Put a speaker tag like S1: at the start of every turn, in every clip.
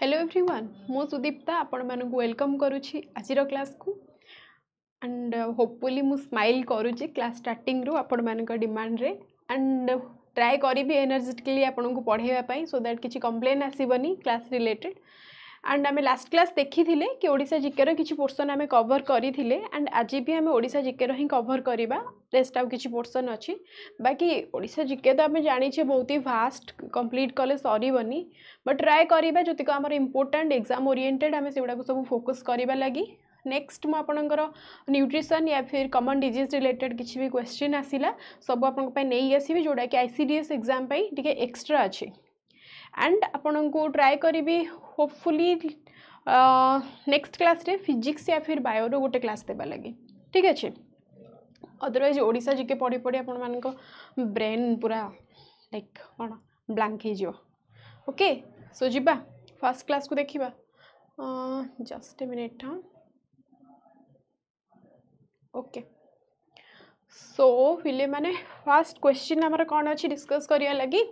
S1: Hello everyone मु सुदीप्ता आपण मैं वेलकम करुच्ची आजर क्लास को एंड होपफुली मु स्माइल करुच्ची क्लास स्टार्टिंग रु आपण मान डिमांड रे एंड ट्राए करी एनर्जेटिकली आपन को पढ़ेबा सो दैट किसी कम्प्लेन आसबनी क्लास रिलेटेड અને અમે લાસ્ટ ક્લાસ દેખી થીલે કે ઓડિશા જીકેર કીચી પોર્શન અમે કવર કરી થીલે એન્ડ આજે ભી અમે ઓડિશા જીકેર હી કવર કરીબા રેસ્ટ આવ કીચી પોર્શન અછી બાકી ઓડિશા જીકે તો અમે જાણી છે બહુત હી ફાસ્ટ કમ્પ્લીટ કરે સોરી બની બટ ટ્રાય કરીબા જો તીકો અમાર ઇમ્પોર્ટન્ટ એક્ઝામ ઓરિએન્ટેડ અમે સેબડા કો સબ ફોકસ કરીબા લાગી નેક્સ્ટ માં આપણંગર ન્યુટ્રિશન يا ફિર કોમન ડિસીઝ રિલેટેડ કીચી ભી ક્વેશ્ચન આસીલા સબ આપણકો પે નઈ આસી બી જોડા કે આસીડીએસ એક્ઝામ પે ઠીકે એક્સ્ટ્રા અછી एंड आपण को ट्राए करी होपफुली नेक्स्ट क्लास रे फिजिक्स या फिर बायो रो गोटे क्लास देवा लगे ठीक अच्छे अदरवैज ओडा के पढ़ी पढ़ी आपण मान ब्रेन पूरा लाइक कौन ब्लांक हो ओके सो जी फर्स्ट क्लास को देखा जस्ट मिनिट हाँ ओके सो फिले मैंने फास्ट क्वेश्चन आमर कौन अच्छी डिस्कस करिया लगी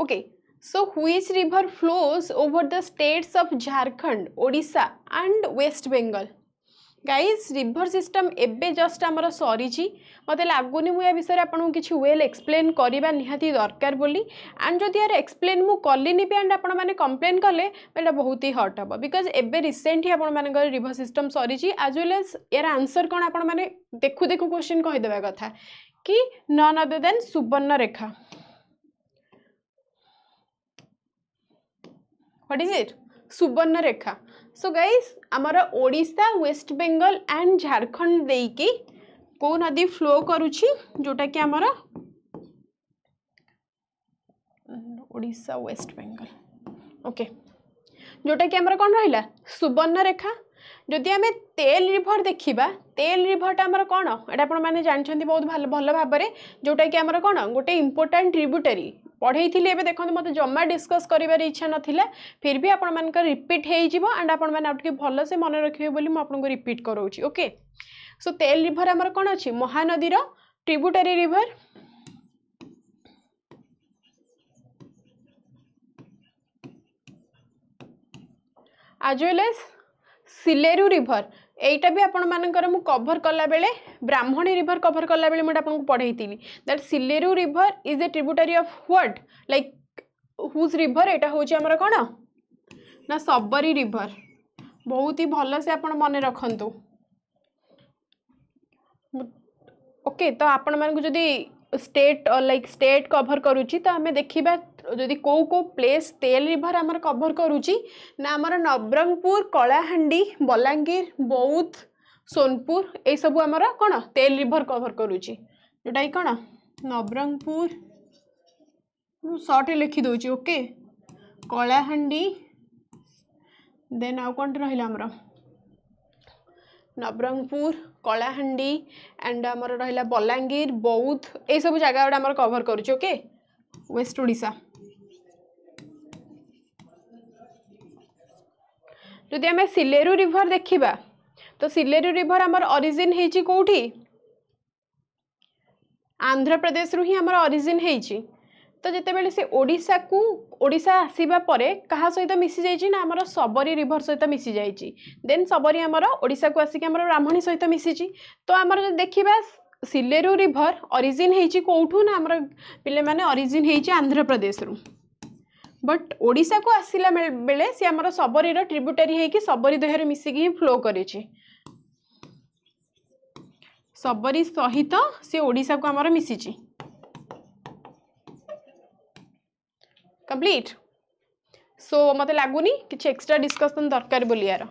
S1: okay so which river flows over the states of Jharkhand Odisha and West Bengal guys river system एवं जस्ट आमर सरी मतलब लगुनि मुझे विषय आपको किसी वेल एक्सप्लेन करवा निहाती दरकार बोली एंड जदि यार एक्सप्लेन मुझे कलिनी एंड आपने कम्प्लेन कले बहुत ही हट हम बिकज एवं रिसेंटली आपर रिभर सिस्टम सरी आज वेल एज यार आंसर कौन आपु देखु देखु क्वेश्चन कहीदे कथा कि none other than Subarnarekha what is it Subarnarekha so guys আমার ওড়িশা ওয়েস্ট বেঙ্গল অ্যান্ড ঝাড়খণ্ড দেইকি কেউ নদী ফ্লো করুছি যেটা কি আমার ওড়িশা ওয়েস্ট বেঙ্গল ওকে যেটা কি আমার কোণ রহিলা সুবর্ণরেখা যদি আমি তেল রিভর দেখিবা তেল রিভরটা আমার কোণ এটা আপনার জাঁচান বহু ভাল ভালো ভাবে যেটা কি আমার কোণ গোটে ইম্পর্টাট ট্রিব্যুটারি পড়াইলি এবার দেখুন মতো জমা ডিসকস করবার ইচ্ছা নথিলা ফির বি আপনার রিপিট হয়ে যাব আন্ড আপনার আউ টিকি ভালসে মনে রাখবে বলে আপনার রিপিট করছি ওকে সো তেল রিভর আমার কোণ অনেক মহানদীর ট্রিবুটারি রিভর আজ well as Sileru River. এইটা ବି ଆପଣମାନଙ୍କର ମୁଁ କଭର୍ କଲାବେଳେ ବ୍ରାହ୍ମଣୀ ରିଭର୍ କଭର୍ କଲାବେଳେ ମୁଁ ଏଇଟା ଆପଣଙ୍କୁ ପଢ଼େଇଥିଲି that Sileru river is a tributary of what like which river ଏଇଟା ହେଉଛି ଆମର କ'ଣ ନା ସବରୀ ରିଭର୍ ବହୁତ ହି ଭଲସେ ଆପଣ ମନେ ରଖନ୍ତୁ ଓକେ ତ ଆପଣମାନଙ୍କୁ ଯଦି ଷ୍ଟେଟ୍ ଲାଇକ୍ ଷ୍ଟେଟ୍ କଭର୍ କରୁଛି ତ ଆମେ ଦେଖିବା जदि कौ कौ प्लेस तेल रिभर आम कभर करूँगी आमर नवरंगपुर कलाहां बलांगीर बौद्ध सोनपुर यह सब आम कौन तेल रिभर कभर करूँ जोटा कि कौन नवरंगपुर सर्टे लिखिदे ओके कलाहां देन आउ कौन रहा आमर नवरंगपुर कलाहां एंड आमर रहा बलांगीर बौद्ध यही सब जगह गुड़ा कभर करके वेस्ट ओडिशा যদি আমি সিলেরু রিভর দেখিবা তো সিলেরু রিভর আমার অরিজিন হয়েছি কোটি ଆନ୍ଧ୍ରପ୍ରଦେଶରୁ ହିଁ ଆମର ଅରିଜିନ୍ ହେଇଛି ତ ଯେତେବେଳେ ସେ ଓଡ଼ିଶାକୁ ଓଡ଼ିଶା ଆସିବା ପରେ କାହା ସହିତ ମିଶିଯାଇଛି ନା ଆମର ସବରୀ ରିଭର ସହିତ ମିଶିଯାଇଛି ଦେନ୍ ସବରୀ ଆମର ଓଡ଼ିଶାକୁ ଆସିକି ଆମର ବ୍ରାହ୍ମଣୀ ସହିତ ମିଶିଛି ତ ଆମର ଯଦି ଦେଖିବା ସିଲେରୁ ରିଭର ଅରିଜିନ୍ ହେଇଛି କେଉଁଠୁ ନା ଆମର ପିଲାମାନେ ଅରିଜିନ୍ ହେଇଛି ଆନ୍ଧ୍ରପ୍ରଦେଶରୁ বট ওড়িশাকু আসিলা বেড়ে সি আমার শবরীর ট্রিব্ୟୁটারি হয়েকি শবরী দেহরে মিশিকি হি ফ্লো করেছে শবরী সহিত সি ওড়িশাকু আমার মিশিছি কমপ্লিট সো মতো লাগুনি কিছু এক্সট্রা ডিসকসন দরকার বলে আর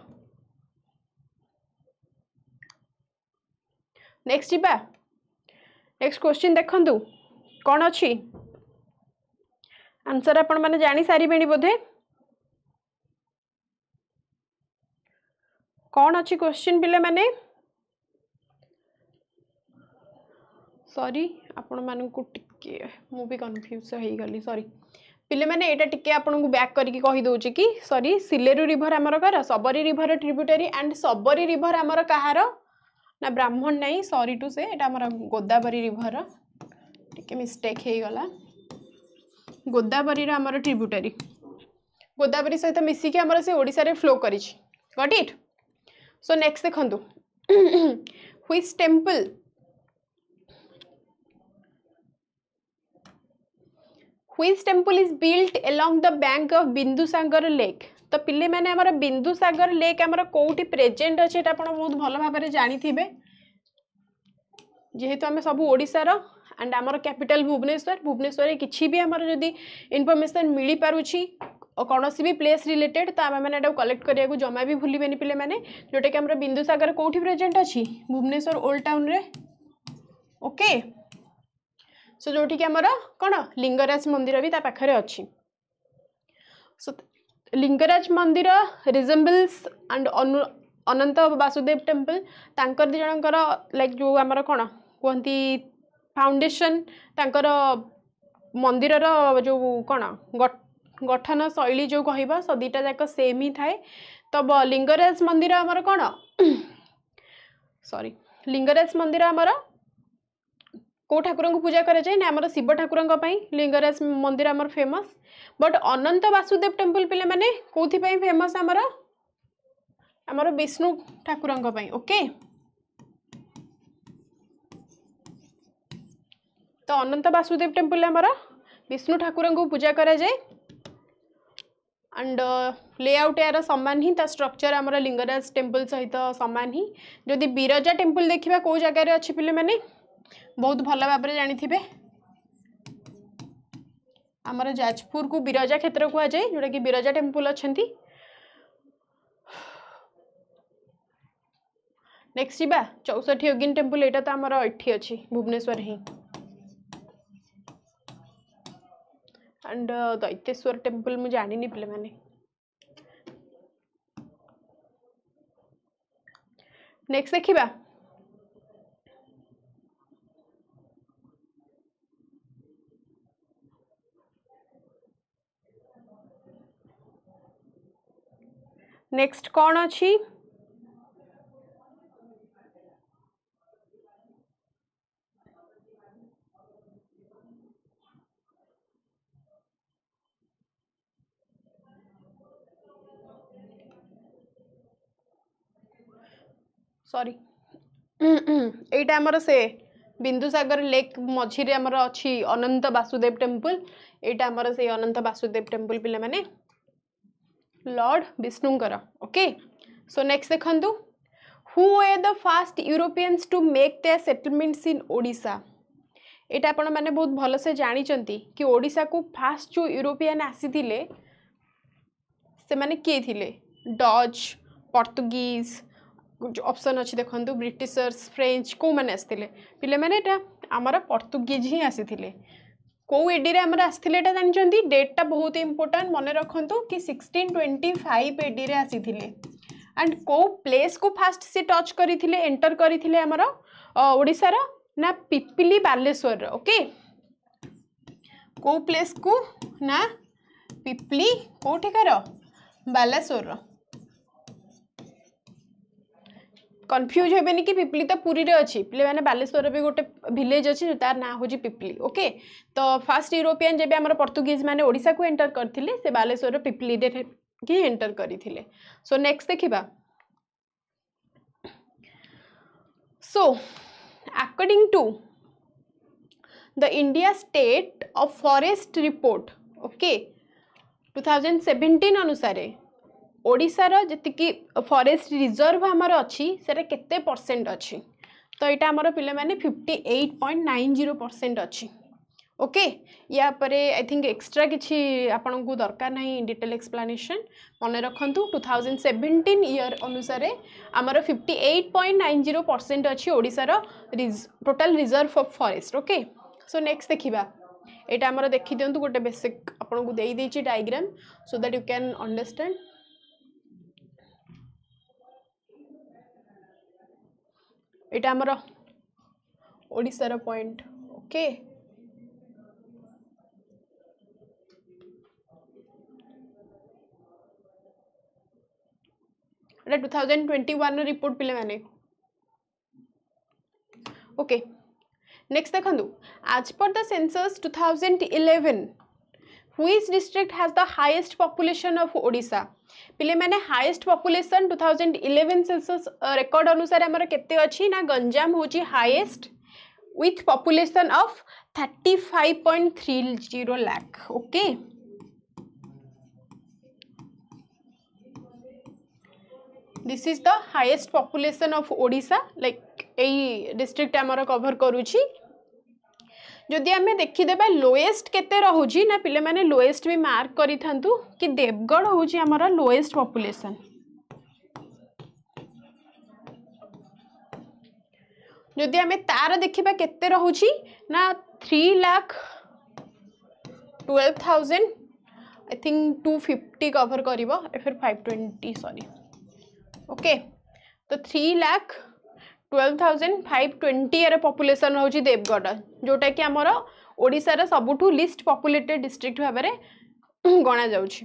S1: নেক্সট যা নেক্সট কোশ্চিন দেখুন কোণ অ आंसर आपण मैंने जानी सारे बोधे कौन अच्छी क्वेश्चन पिले मैंने सरी आपण मानू टिके मुझे कनफ्यूज हो सरी ପିଲାମାନେ ଏଇଟା ଟିକେ ଆପଣଙ୍କୁ ବ୍ୟାକ୍ କରିକି କହିଦେଉଛି କି ସରି ସିଲେରୁ ରିଭର ଆମର କାହାର Sabari river tributary and Sabari river ଆମର କାହାର ନା ବ୍ରାହ୍ମଣ ନାହିଁ ସରି ଟୁ ସେ ଏଇଟା ଆମର ଗୋଦାବରୀ ରିଭର ଟିକେ ମିଷ୍ଟେକ୍ ହେଇଗଲା गोदावरी आम ट्रिब्यूटरी गोदावरी सहित मिसिकी आम फ्लो करट सो नेक्स्ट देखु which temple which temple is built along the bank of Bindusagar lake तो पिले मैंने बिंदुसागर लेक आम कौटि प्रेजेट अच्छे आप बहुत भल भाव जानी थे जेहेतु आम सब ओडार एंड आम कैपिटाल भुवनेश्वर भुवनेश्वर किसी भी आम जब इनफर्मेसन मिल पार्टी कौन सी प्लेस रिलेटेड तो आम कलेक्ट करा जमा भी भूल पे जोटा कि आम बिंदुसगर कौटी प्रेजेट अच्छी Bhubaneswar old town okay so जो कि कौन लिंगराज मंदिर भी ताखे अच्छी सो लिंगराज मंदिर resembles and Ananta Vasudev temple तक दिजर लाइक जो आम कौन कहती ଫାଉଣ୍ଡେସନ୍ ତାଙ୍କର ମନ୍ଦିରର ଯେଉଁ କ'ଣ ଗଠନ ଶୈଳୀ ଯେଉଁ କହିବା ସ ଦୁଇଟା ଯାକ ସେମ୍ ହିଁ ଥାଏ ତ ଲିଙ୍ଗରାଜ ମନ୍ଦିର ଆମର କ'ଣ ସରି ଲିଙ୍ଗରାଜ ମନ୍ଦିର ଆମର କେଉଁ ଠାକୁରଙ୍କୁ ପୂଜା କରାଯାଏ ନା ଆମର ଶିବ ଠାକୁରଙ୍କ ପାଇଁ ଲିଙ୍ଗରାଜ ମନ୍ଦିର ଆମର famous but Ananta Vasudev temple ପିଲାମାନେ କେଉଁଥିପାଇଁ ଫେମସ୍ ଆମର ଆମର ବିଷ୍ଣୁ ଠାକୁରଙ୍କ ପାଇଁ ଓକେ तो अनंत वासुदेव टेम्पल आम विष्णु ठाकुर को पूजा कराए अंड लेआउट यार सामान ही स्ट्रक्चर आम लिंगराज टेम्पल सहित सामान ही जो बीरजा टेम्पल देखा कौ जगह अच्छे पे मैंने बहुत भल भाव जानते थे आमर जाजपुर को बीरजा क्षेत्र कह जाए जोटा कि बीरजा टेम्पल अच्छा नेक्स्ट जावा चौसठ योगीन टेम्पल यहाँ तो आम ये अच्छी भुवनेश्वर ही एंड दैतेश्वर टेम्पल मुझे जानी पे नेक्स्ट देखा नेक्स्ट कौन अच्छी सरी यहाँ आमर से बिंदुसगर लेक मझीरे आमर अच्छी अनंत वासुदेव टेम्पल यहाँ आमर से अनंत वासुदेव टेम्पल पे lord Vishnu okay so next देखु who are the first Europeans to make the settlements in Odisha ये आपने बहुत भल से जानते कि ओडा को फास्ट जो यूरोपियान आसी से मैंने किए थे डच पर्तुगीज ଅପସନ୍ ଅଛି ଦେଖନ୍ତୁ ବ୍ରିଟିଶର୍ସ ଫ୍ରେଞ୍ଚ କେଉଁମାନେ ଆସିଥିଲେ ପିଲାମାନେ ଏଇଟା ଆମର ପର୍ତ୍ତୁଗୀଜ ହିଁ ଆସିଥିଲେ କେଉଁ ଏଡ଼ିରେ ଆମର ଆସିଥିଲେ ଏଇଟା ଜାଣିଛନ୍ତି ଡେଟ୍ଟା ବହୁତ ଇମ୍ପୋର୍ଟାଣ୍ଟ ମନେ ରଖନ୍ତୁ କି ସିକ୍ସଟିନ୍ ଟ୍ୱେଣ୍ଟି ଫାଇଭ୍ ଏଡ଼ିରେ ଆସିଥିଲେ ଆଣ୍ଡ କେଉଁ ପ୍ଲେସ୍କୁ ଫାଷ୍ଟ ସେ ଟଚ୍ କରିଥିଲେ ଏଣ୍ଟର କରିଥିଲେ ଆମର ଓଡ଼ିଶାର ନା ପିପିଲି ବାଲେଶ୍ୱରର ଓକେ କେଉଁ ପ୍ଲେସ୍କୁ ନା ପିପିଲି କେଉଁଠିକାର ବାଲେଶ୍ୱରର कन्फ्यूज हेबेनि कि पिपली तो पूरी रे अच्छी पे मैंने बालेश्वर भी गोटे भिलेज अच्छी तार ना हूँ पिपली ओके तो फास्ट यूरोपियान जब आम पर्तुगिज मैंने ओडा को एंटर करते से बालेश्वर पिपली कि एंटर करते सो नेक्स्ट देखा so according to the India state of forest report okay two seventeen अनुसार ଓଡ଼ିଶାର ଯେତିକି ଫରେଷ୍ଟ ରିଜର୍ଭ ଆମର ଅଛି ସେଇଟା କେତେ ପରସେଣ୍ଟ ଅଛି ତ ଏଇଟା ଆମର ପିଲାମାନେ fifty eight point nine zero percent ଅଛି ଓକେ ୟା ପରେ ଆଇ ଥିଙ୍କ ଏକ୍ସଟ୍ରା କିଛି ଆପଣଙ୍କୁ ଦରକାର ନାହିଁ ଡିଟେଲ୍ ଏକ୍ସପ୍ଲାନେସନ୍ ମନେ ରଖନ୍ତୁ ଟୁ ଥାଉଜେଣ୍ଡ ସେଭେଣ୍ଟିନ୍ ଇୟର୍ ଅନୁସାରେ ଆମର fifty eight point nine zero percent ଅଛି ଓଡ଼ିଶାର total reserve of forest okay so next ଦେଖିବା ଏଇଟା ଆମର ଦେଖିଦିଅନ୍ତୁ ଗୋଟେ ବେସିକ୍ ଆପଣଙ୍କୁ ଦେଇଦେଇଛି diagram so that you can understand এটা আমরো ওড়িশার পয়েন্ট ওকে রে 2021 ৰ রিপোর্ট পলে মানে ওকে নেক্সট দেখندو আজ for the census 2011 which district has the highest population of Voda पे मैंने highest population two thousand eleven census record अनुसार आम के ना गंजाम हूँ highest with population of thirty five point three zero lakh okay this is the highest population of Odisha like यही district आमर cover करुच्छी ଯଦି ଆମେ ଦେଖିଦେବା ଲୋଏଷ୍ଟ କେତେ ରହୁଛି ନା ପିଲାମାନେ ଲୋଏଷ୍ଟ ବି ମାର୍କ କରିଥାନ୍ତୁ କି ଦେବଗଡ଼ ହେଉଛି ଆମର ଲୋଏଷ୍ଟ ପପୁଲେସନ୍ ଯଦି ଆମେ ତାର ଦେଖିବା କେତେ ରହୁଛି ନା three lakh twelve thousand I think two fifty cover করব এফ এর ফাইভ টোয়েন্টি সরি ওকে তো three lakh twelve thousand five ଟ୍ୱେଣ୍ଟିଆର ପପୁଲେସନ୍ ହେଉଛି ଦେବଗଡ଼ ଯେଉଁଟାକି ଆମର ଓଡ଼ିଶାର ସବୁଠୁ ଲିଷ୍ଟ ପପୁଲେଟେଡ଼ ଡିଷ୍ଟ୍ରିକ୍ଟ ଭାବରେ ଗଣାଯାଉଛି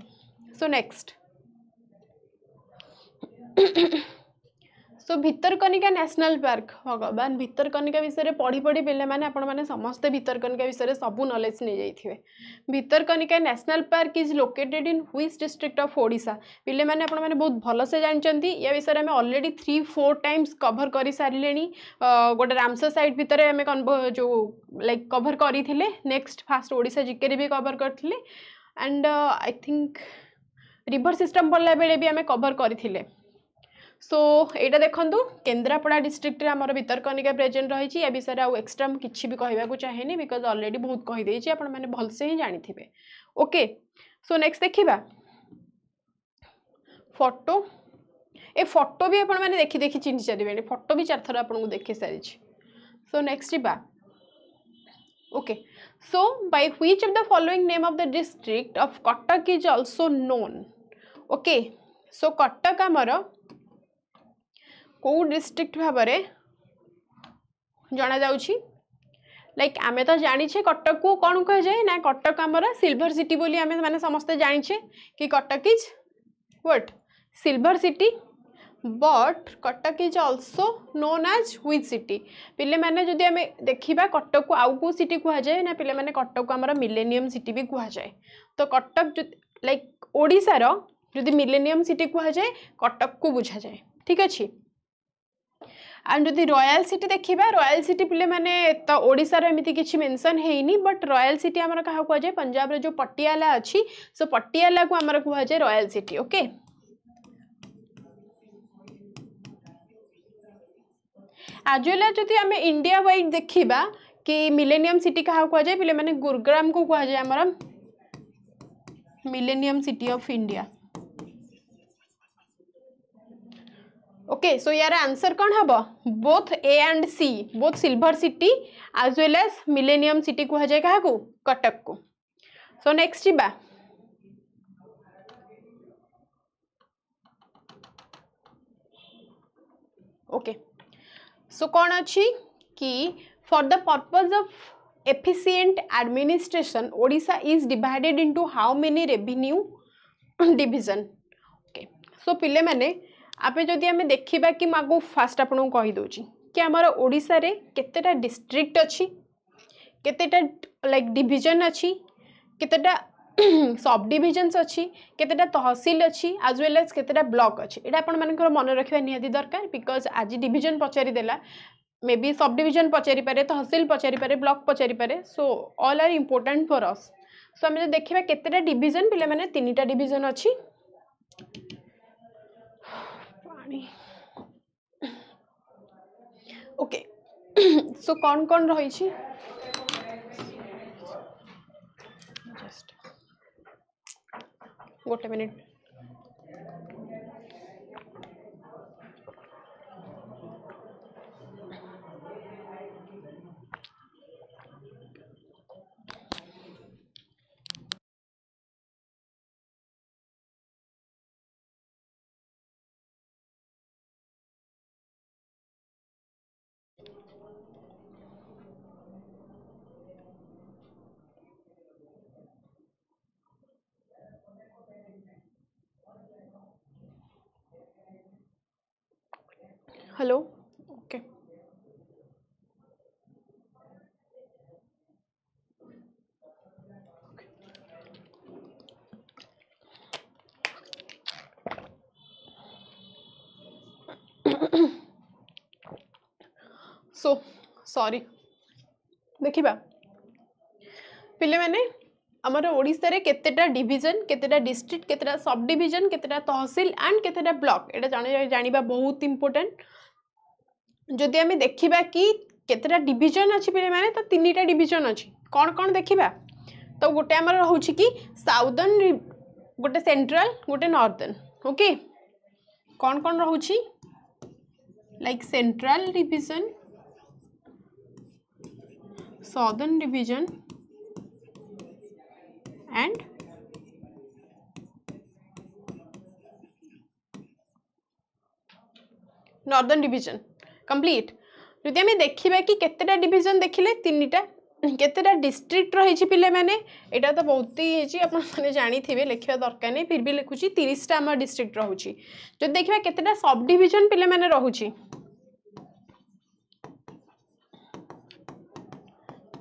S1: so next so Bhitarkanika national park भगवान भितरकनिका विषय में पढ़ी पढ़ी पे आपने समस्ते भितरकनिका विषय में सब नलेज नहीं जाइए Bhitarkanika national park is located in which district of Voda पे आपने बहुत भलसे जानते या विषय में already three four times cover कर सारे गोटे रामसर सैट भितर आम जो लाइक कभर करते नेक्स्ट फास्ट ओडा जिके भी कभर करें and I think river system पड़ा बेले भी आम कभर करें সো এটা দেখুন কেন্দ্রাপড়া ডিস্ট্রিক্টরে আমার বিতর্কনিকা প্রেজেন্ট রয়েছে এ বিষয়ে আউ এক্সট্রা মু কিছু বি কহবাকু চাহেনি বিকজ অলরেডি বহুত কহিদেইছি আপন মানে ভালসে হি জানিথিবে ওকে সো নেক্সট দেখিবা ফটো এ ফটো বি আপন মানে দেখি দেখি চিনি সারিবেনি ফটো বি চারথর আপনার দেখি সারিছি সো নেক্সট যা okay so by which of the following name of the district of Kotak is also known okay so Kotak amara કોઉ ડિસ્ટ્રિક્ટ ભાબરે જણા જાઉછી લાઈક અમે તો જાણી છે કટક કો કોણ કહેવાય ના કટક અમારો silversity બોલી અમે મને સમસ્ત જાણી છે કે Cuttack is what silversity both Cuttack is also known as white city પિલે મને જોદી અમે દેખીબા કટક કો આઉગો સિટી કવા જાય ના પિલે મને કટક કો અમારો મિલેનિયમ સિટી ભી કવા જાય તો કટક લાઈક ઓડિસા રો જોદી મિલેનિયમ સિટી કવા જાય કટક કો બુજા જાય ઠીક અછી एंड जदि रयाल सिटी देखा रयाल सीट पे मैंने तो ओडार एमती किसी मेनसन है बट रयाल सिटी आम क्या कहुए पंजाब जो पटियाला अच्छी सो पटियाला को आमर कहुए रयाल सीट ओके आजुला जो आम इंडिया वाइड देखा कि मिलेनियम सिटी क्या कहुए पे गुरुग्राम को कहुए millennium city of India okay so यार आंसर कौन हम both A and C both silver city as well as millennium city जाए क्या कटक को सो नेक्स्ट जी ओके सो कौन अच्छी कि for the purpose of efficient administration Odisha is divided into how many revenue division okay so पिले मैंने आम जदि आम देखा कि मु फास्ट आपको कहीदे कि आम ओडार केतेटा डिस्ट्रिक्ट अच्छी केतेटा लाइक डिजन अच्छी केतेटा सब डिजन्स अच्छी केतेटा तहसिल अच्छी आज वेल एज केतेटा ब्लक अच्छी ये आपण मान मन रखा निहती दरकार बिकज आज डिजन पचारिदेला मे बी सब डिजन पचारिपे तहसिल पचारिपे ब्लक पचारिपे so all are important for us so आम देखा केतेटा डिजन पे मैंने तीन टा डिजन अच्छी पानी ओके सो कौन कौन रही जस्ट गोटे minute hello okay so sorry देखिए पहले मैंने आमर ओडार केतेटा डिजन केतेटा डिस्ट्रिक्ट केतेटा सब डिजन के तहसिल एंड केतेटा ब्लक ये जाना जानवा बहुत इम्पोर्टाट ଯଦି ଆମେ ଦେଖିବା କି କେତେଟା ଡିଭିଜନ୍ ଅଛି ପିଲାମାନେ ତ ତିନିଟା ଡିଭିଜନ୍ ଅଛି କ'ଣ କ'ଣ ଦେଖିବା ତ ଗୋଟେ ଆମର ରହୁଛି କି ସାଉଦର୍ନ ଗୋଟେ ସେଣ୍ଟ୍ରାଲ ଗୋଟେ ନର୍ଦର୍ନ ଓକେ କ'ଣ କ'ଣ ରହୁଛି like central division southern division and northern division complete যদি আমি দেখিবা কি কেতেটা ডিভিজন দেখিলে তিনটা কেতেটা ডিস্ট্রিক্টর হয়েছি পিলামানে এটা তো বহুত হি হয়েছি আপনার জাঁথিবে লেখা দরকার নেই ফির বি লিখুছি তিরিশটা আমার ডিস্ট্রিক্ট রয়েছে যদি দেখিবা কেতেটা সব ডিভিজন পিলামানে রয়েছে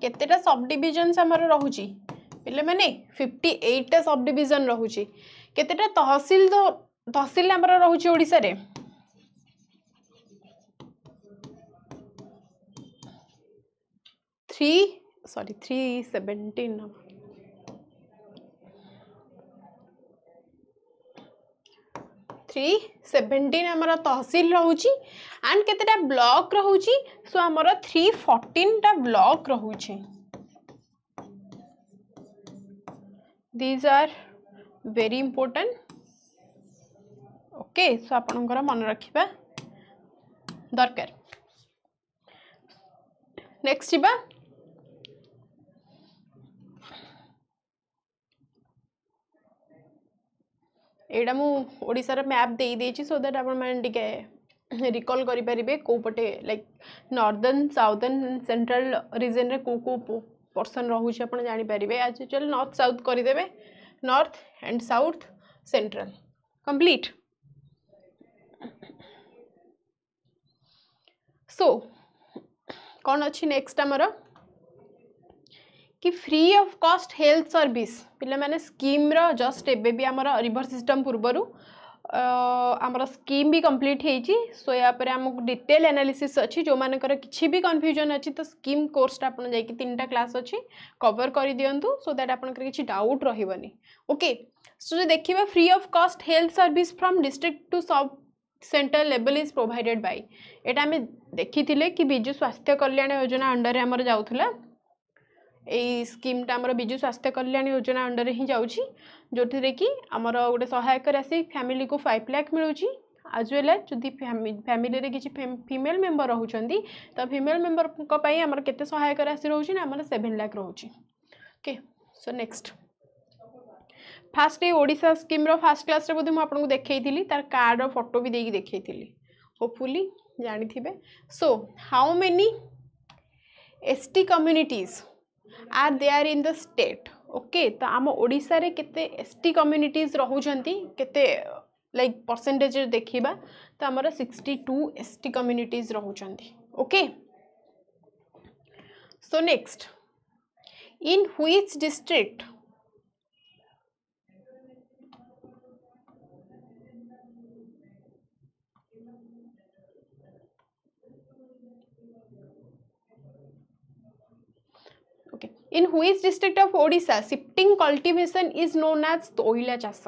S1: কেতেটা সব ডিভিজনস আমার রয়েছে পিলামানে ফিফটি এইটটা সব ডিভিজন রয়েছে কেতেটা তহসিল তহসিল আমার রয়েছে ওড়শার three sorry three seventeen three seventeen आमर तहसिल रोच एंड के ब्लक रोच सो आम थ्री फर्टीनटा ब्लक रोच these are very important okay so आप मन रखा दरकार नेक्स्ट जी यहाँ मुझार मैप दे सो दैट आपे रिकल करें कौपटे like northern southern central region रे कौ कौ पर्सन रोचे आप जापर आज चल नर्थ साउथ करदे north and south central complete so कौन अच्छी नेक्स्ट आमर कि free of cost health service पिले मैंने स्कीम रो जस्ट एबे भी आमर रिवर्स सिस्टम पूर्वरु आमर स्कीम भी कंप्लीट है जी सो या हम डिटेल एनालिसिस अच्छी जो मानकर किसी भी कंफ्यूजन अच्छी तो स्कीम कोर्स कोर्सटा आप जाकि तीन टा क्लास अच्छी कवर कर दिंतु सो दैट आपंकर किसी डाउट रही ओके सो जो देखिए free of cost health service from district to sub centre level is provided by एटा आम देखी कि बिजु स्वास्थ्य कल्याण योजना अंडर हमर जाउथला এই স্কিমটা আমার বিজু স্বাস্থ্য কল্যাণ যোজনা অন্ডরে ହିଁ ଯାଉଛି ଯେଉଁଥିରେ କି ଆମର ଗୋଟେ ସହାୟକ ରାଶି ଫ୍ୟାମିଲିକୁ ଫାଇଭ୍ ଲାଖ୍ ମିଳୁଛି ଆଜ୍ ୱେଲ୍ ଆଜ୍ ଯଦି ଫ୍ୟାମିଲିରେ କିଛି ଫିମେଲ୍ ମେମ୍ବର ରହୁଛନ୍ତି ତ ଫିମେଲ୍ ମେମ୍ବରଙ୍କ ପାଇଁ ଆମର କେତେ ସହାୟକ ରାଶି ରହୁଛି ନା ଆମର ସେଭେନ୍ ଲାଖ୍ ରହୁଛି ଓକେ ସୋ ନେକ୍ସଟ ଫାଷ୍ଟ ଏଇ ଓଡ଼ିଶା ସ୍କିମ୍ର ଫାଷ୍ଟ କ୍ଲାସ୍ରେ ବୋଧେ ମୁଁ ଆପଣଙ୍କୁ ଦେଖାଇଥିଲି ତାର କାର୍ଡ଼ର ଫଟୋ ବି ଦେଇକି ଦେଖାଇଥିଲି ହୋପଫୁଲି ଜାଣିଥିବେ so how many S T communities are there are in the state okay तो आम ओडार के एस टी कम्युनिटीज रोचान के लाइक परसेंटेज देखा तो आमर sixty two S T communities रोचान okay so next in which district in which district of odisha shifting cultivation is known as तईला चाष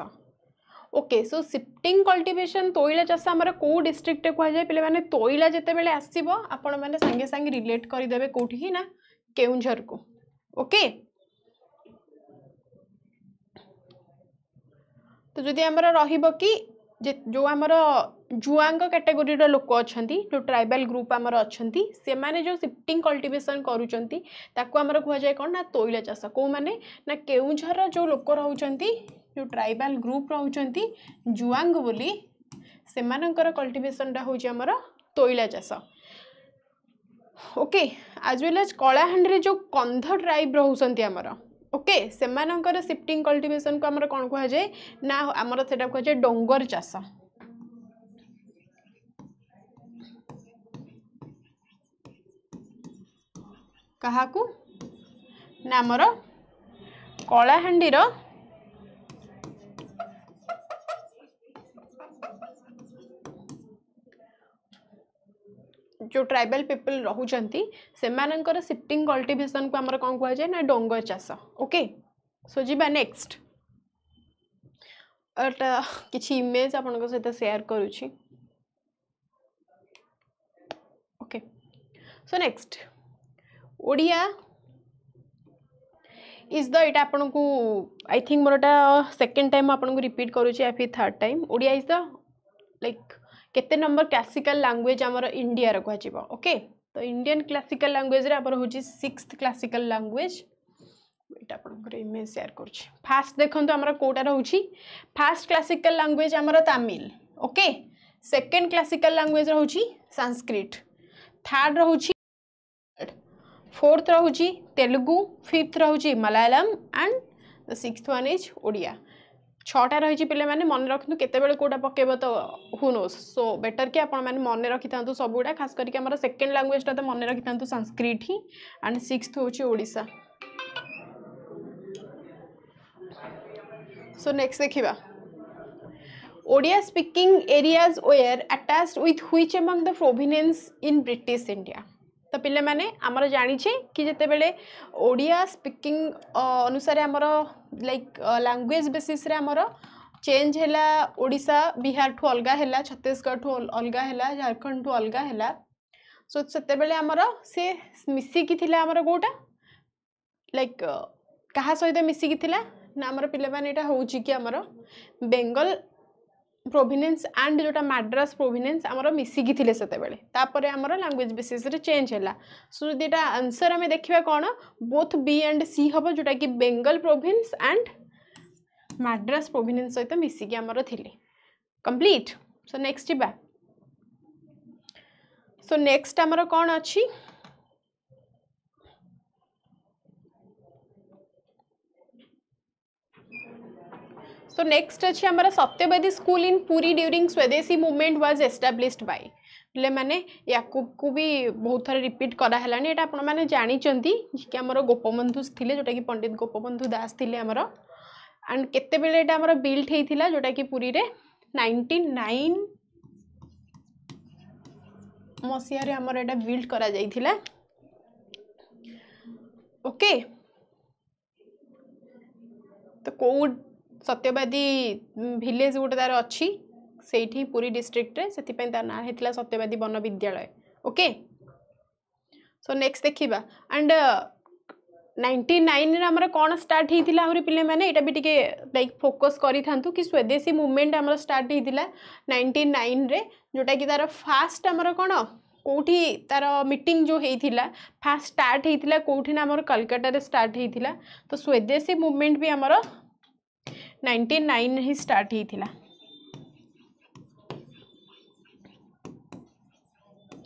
S1: ओके सो सिफ्टिंग कल्टिवेशन तईला चाष आम कौ डिस्ट्रिक्ट कहुए पे तईला जिते बेले आपण मैंने सांगे सांगे रिलेट करदे कौटी ना केउझर को ओके तो जदि आम रही जो आमर ଜୁଆଙ୍ଗ କାଟାଗୋରୀର ଲୋକ ଅଛନ୍ତି ଯେଉଁ ଟ୍ରାଇବାଲ ଗ୍ରୁପ୍ ଆମର ଅଛନ୍ତି ସେମାନେ ଯେଉଁ ସିଫ୍ଟିଂ କଲ୍ଟିଭେସନ୍ କରୁଛନ୍ତି ତାକୁ ଆମର କୁହାଯାଏ କ'ଣ ନା ତୈଳ ଚାଷ କେଉଁମାନେ ନା କେଉଁଝରର ଯେଉଁ ଲୋକ ରହୁଛନ୍ତି ଯେଉଁ ଟ୍ରାଇବାଲ ଗ୍ରୁପ୍ ରହୁଛନ୍ତି ଜୁଆଙ୍ଗ ବୋଲି ସେମାନଙ୍କର କଲ୍ଟିଭେସନ୍ଟା ହେଉଛି ଆମର ତୈଳ ଚାଷ ଓକେ ଆଜ୍ ୱେଲ୍ ଆଜ୍ କଳାହାଣ୍ଡିରେ ଯେଉଁ କନ୍ଧ ଟ୍ରାଇବ୍ ରହୁଛନ୍ତି ଆମର ଓକେ ସେମାନଙ୍କର ସିଫ୍ଟିଂ କଲ୍ଟିଭେସନ୍କୁ ଆମର କ'ଣ କୁହାଯାଏ ନା ଆମର ସେଇଟା କୁହାଯାଏ ଡଙ୍ଗର ଚାଷ କାହାକୁ ନା ଆମର କଳାହାଣ୍ଡିର जो ट्राइबल पीपल रोचे से मानकर सिफ्टिंग कल्टिवेशन को आम कौन कह जाए ना डोंगर चाष ओके सो जी नेक्स्ट एटा कि इमेज आप सहित सेयार करुच्छी so next Odia is the এটা আপনার আই থিঙ্ক মোর এটা সেকেন্ড টাইম আপনার রিপিট করুছি আই ফির third time Odia is the like কেতে নম্বর ক্লাসিকাল ল্যাঙ্গুয়েজ আমার ইন্ডিয়ার কুহযিব ওকে তো ইন্ডিয়ান ক্লাসিকাল ল্যাঙ্গুয়েজরে আমার হচ্ছে সিক্সথ ক্লাসিকাল ল্যাঙ্গুয়েজ এটা আপনার ইমেজ সেয়ার করছি ফার্স্ট দেখুন আমার কোটা রয়েছে ফার্স্ট ক্লাসিকাল ল্যাঙ্গুয়েজ আমার Tamil okay second classical language রয়েছে সাংস্ক্রিট থার্ড রয়েছে फोर्थ रोचे तेलुगु फिफ्थ रोचे Malayalam and the six one is Odia ছটা রয়েছে পিলামানে মনে রাখতু কেতবে কোটা পকাইব তো হুনোস সো বেটর কি আপনার মনে রাখি থাকে সবুটা খাস করি আমার সেকেন্ড ল্যাঙ্গুয়েজটা তো মনে রাখি থাকে সংস্কৃত হি অ্যান্ড সিক্সথ হচ্ছে ওড়শা সো নেক্সট দেখিবা Odia speaking areas were attached with which among the provinces in British India ତ ପିଲାମାନେ ଆମର ଜାଣିଛେ କି ଯେତେବେଳେ ଓଡ଼ିଆ ସ୍ପିକିଂ ଅନୁସାରେ ଆମର ଲାଇକ୍ ଲାଙ୍ଗୁଏଜ୍ ବେସିସ୍ରେ ଆମର ଚେଞ୍ଜ ହେଲା ଓଡ଼ିଶା ବିହାରଠୁ ଅଲଗା ହେଲା ଛତିଶଗଡ଼ଠୁ ଅଲଗା ହେଲା ଝାଡ଼ଖଣ୍ଡଠୁ ଅଲଗା ହେଲା ସୋ ସେତେବେଳେ ଆମର ସେ ମିଶିକି ଥିଲା ଆମର କେଉଁଟା ଲାଇକ୍ କାହା ସହିତ ମିଶିକି ଥିଲା ନା ଆମର ପିଲାମାନେ ଏଇଟା ହେଉଛି କି ଆମର ବେଙ୍ଗଲ ପ୍ରୋଭିନେନ୍ସ ଆଣ୍ଡ ଯେଉଁଟା ମାଡ୍ରାସ୍ ପ୍ରୋଭିନେନ୍ସ ଆମର ମିଶିକି ଥିଲେ ସେତେବେଳେ ତାପରେ ଆମର ଲାଙ୍ଗୁଏଜ୍ ବେସିସ୍ରେ ଚେଞ୍ଜ ହେଲା ସୋ ଯଦି ଏଇଟା ଆନ୍ସର୍ ଆମେ ଦେଖିବା କ'ଣ ବୋଥ୍ ବି ଆଣ୍ଡ ସି ହେବ ଯେଉଁଟାକି Bengal province and Madras province ସହିତ ମିଶିକି ଆମର ଥିଲେ କମ୍ପ୍ଲିଟ୍ ସୋ ନେକ୍ସଟ ଯିବା ସୋ ନେକ୍ସଟ ଆମର କ'ଣ ଅଛି तो नेक्स्ट अच्छे आम सत्यवादी स्कूल इन पूरी ड्यूरींग स्वदेशी मुवमेंट व्वाज एस्टाब्लीश्ड बै बोले मैंने याकूब भी बहुत थर रिपीट कराला जानते कि आम गोपबंधु थे जोटा कि पंडित गोपबंधु दास थे आमर एंड के बिल्ट होता जोटा कि पूरी रे नाइंटी नाइन मत nine two thousand twenty Satyabadi village गोटे तार अच्छी से पूरी डिस्ट्रिक्ट से ना होता Satyabadi Bana Vidyalaya okay so next देखा एंड नाइंटी नाइन रे कौन स्टार्ट होता आहरी पिले मैंने यहाँ भी लाइक फोकस कर स्वदेशी मुवमेंट आम स्टार्ट नाइंटी नाइन रे जोटा कि तार फास्ट आमर कौन कौटी तार मीटिंग जो होता फास्ट स्टार्ट होता कौटिना आम कलकाटारे स्टार्ट होता तो स्वदेशी मुवमेंट भी आम नाइंटीन नाइन ही स्टार्ट ही थिला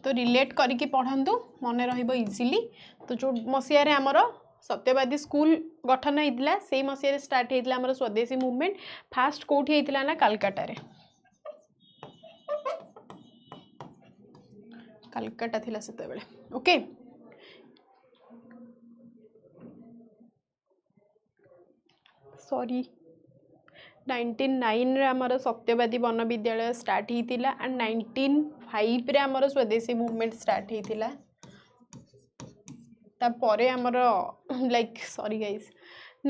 S1: तो रिलेट करके पढ़ु मन इजीली तो जो मसीह आमर सत्यवादी स्कूल गठन होता से मसीह स्टार्ट होता स्वदेशी मूवमेंट फास्ट कौटी होता ना कालकाटारे कालकाटा थी से ओके सॉरी ନାଇଣ୍ଟିନ୍ ନାଇନ୍ରେ ଆମର ସତ୍ୟବାଦୀ ବନ ବିଦ୍ୟାଳୟ ଷ୍ଟାର୍ଟ ହେଇଥିଲା ଆଣ୍ଡ ନାଇଣ୍ଟିନ୍ ଫାଇଭ୍ରେ ଆମର ସ୍ୱଦେଶୀ ମୁଭମେଣ୍ଟ ଷ୍ଟାର୍ଟ ହେଇଥିଲା ତାପରେ ଆମର ଲାଇକ୍ ସରି ଗାଇସ୍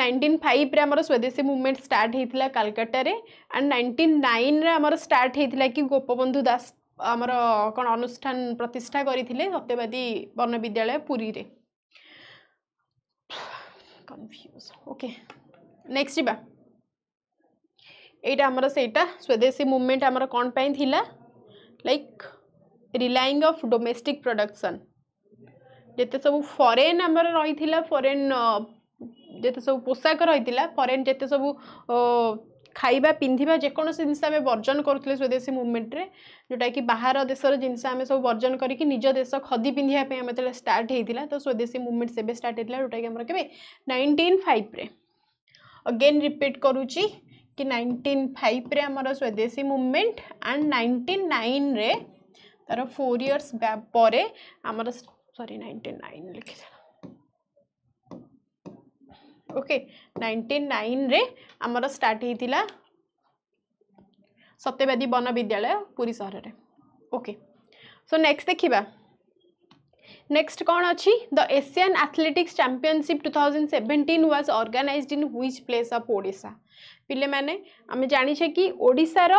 S1: ନାଇଣ୍ଟିନ୍ ଫାଇଭ୍ରେ ଆମର ସ୍ୱଦେଶୀ ମୁଭମେଣ୍ଟ ଷ୍ଟାର୍ଟ ହେଇଥିଲା କାଲକାଟାରେ ଆଣ୍ଡ ନାଇଣ୍ଟିନ୍ ନାଇନ୍ରେ ଆମର ଷ୍ଟାର୍ଟ ହେଇଥିଲା କି ଗୋପବନ୍ଧୁ ଦାସ ଆମର କ'ଣ ଅନୁଷ୍ଠାନ ପ୍ରତିଷ୍ଠା କରିଥିଲେ ସତ୍ୟବାଦୀ ବନ ବିଦ୍ୟାଳୟ ପୁରୀରେ କନଫ୍ୟୁଜ୍ ଓକେ ନେକ୍ସଟ୍ ଯିବା এইটা আমার সেইটা স্বদেশী মুভমেন্ট আমার কোণ পাই লা like relying of domestic production যেতে সব ফরেন আমার রয়েছে ফরেন যেতে সব পোশাক রয়েছে ফরেন যেতে সব খাଇବା ପିନ୍ଧିବା ଯେକୌଣସି ଜିନିଷ ଆମେ ବର୍ଜନ କରୁଥିଲେ ସ୍ୱଦେଶୀ ମୁଭମେଣ୍ଟରେ ଯେଉଁଟାକି ବାହାର ଦେଶର ଜିନିଷ ଆମେ ସବୁ ବର୍ଜନ କରିକି ନିଜ ଦେଶ ଖଦି ପିନ୍ଧିବା ପାଇଁ ଆମେ ଯେତେବେଳେ ଷ୍ଟାର୍ଟ ହେଇଥିଲା ତ ସ୍ୱଦେଶୀ ମୁଭମେଣ୍ଟ ସେବେ ଷ୍ଟାର୍ଟ ହେଇଥିଲା ଯେଉଁଟାକି ଆମର କେବେ ନାଇଣ୍ଟିନ୍ ଫାଇଭ୍ରେ ଅଗେନ୍ ରିପିଟ୍ କରୁଛି कि nineteen five Swadeshi movement and nineteen nine रे तार फोर इयर्स पर आमर सरी नाइंटी नाइन लिखी ओके नाइंटी नाइन आमर स्टार्ट सत्यवादी वन विद्यालय पूरी सहर से ओके सो नेक्स्ट देखा नेक्स्ट कौन अच्छी the Asian athletics championship two thousand seventeen was organise in which place of Voda पे मैंने आम जाने कि ओडार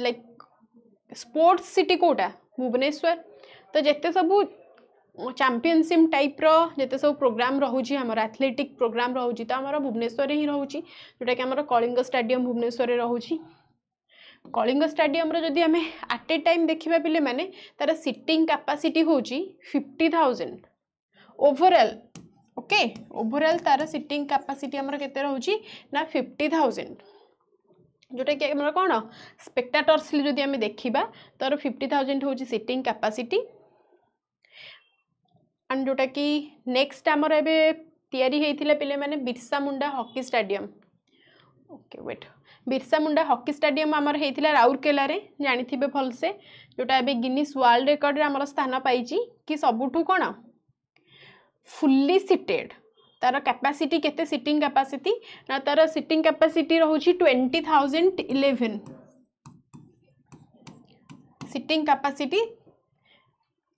S1: लाइक स्पोर्ट्स सिटी कौटा भुवनेश्वर तो जिते सबू चंपिशिप टाइप रत सब प्रोग्राम रोचे आथलेटिक प्रोग्राम रोच तो आम भुवनेश्वर ही रोचे जोटा कि आम कलिंग स्टाडियम भुवनेश्वर रोचे कलिंग स्टाडियम जदि आम आट ए टाइम देखा पे तार सीटिंग कैपासीटी हूँ fifty thousand overall okay overall तार সিটিং ক্যাপাসিটি আমার কেতে রয়েছে না ফিফটি जोटा कि आम कौन स्पेक्टाटर्सली जदि आम देखा तर फिफ्टी थाउजेंड हूँ सीटिंग कैपासीटी एंड जोटा कि नेक्स्ट आमर एवं या पे Birsa Munda hockey stadium okay wait Birsa Munda hockey stadium आमर होता राउरकेलें जाणी थे भलसे जोटा ए गिनिस वर्ल्ड रेकर्ड आमर स्थान पाई कि सबुठ कौन ফুল্লি ସିଟେଡ୍ তার ক্যাপাসিটি কেতে সিটিং ক্যাপাসিটি না তার সিটিং ক্যাপাসিটি রয়েছে twenty thousand eleven seating capacity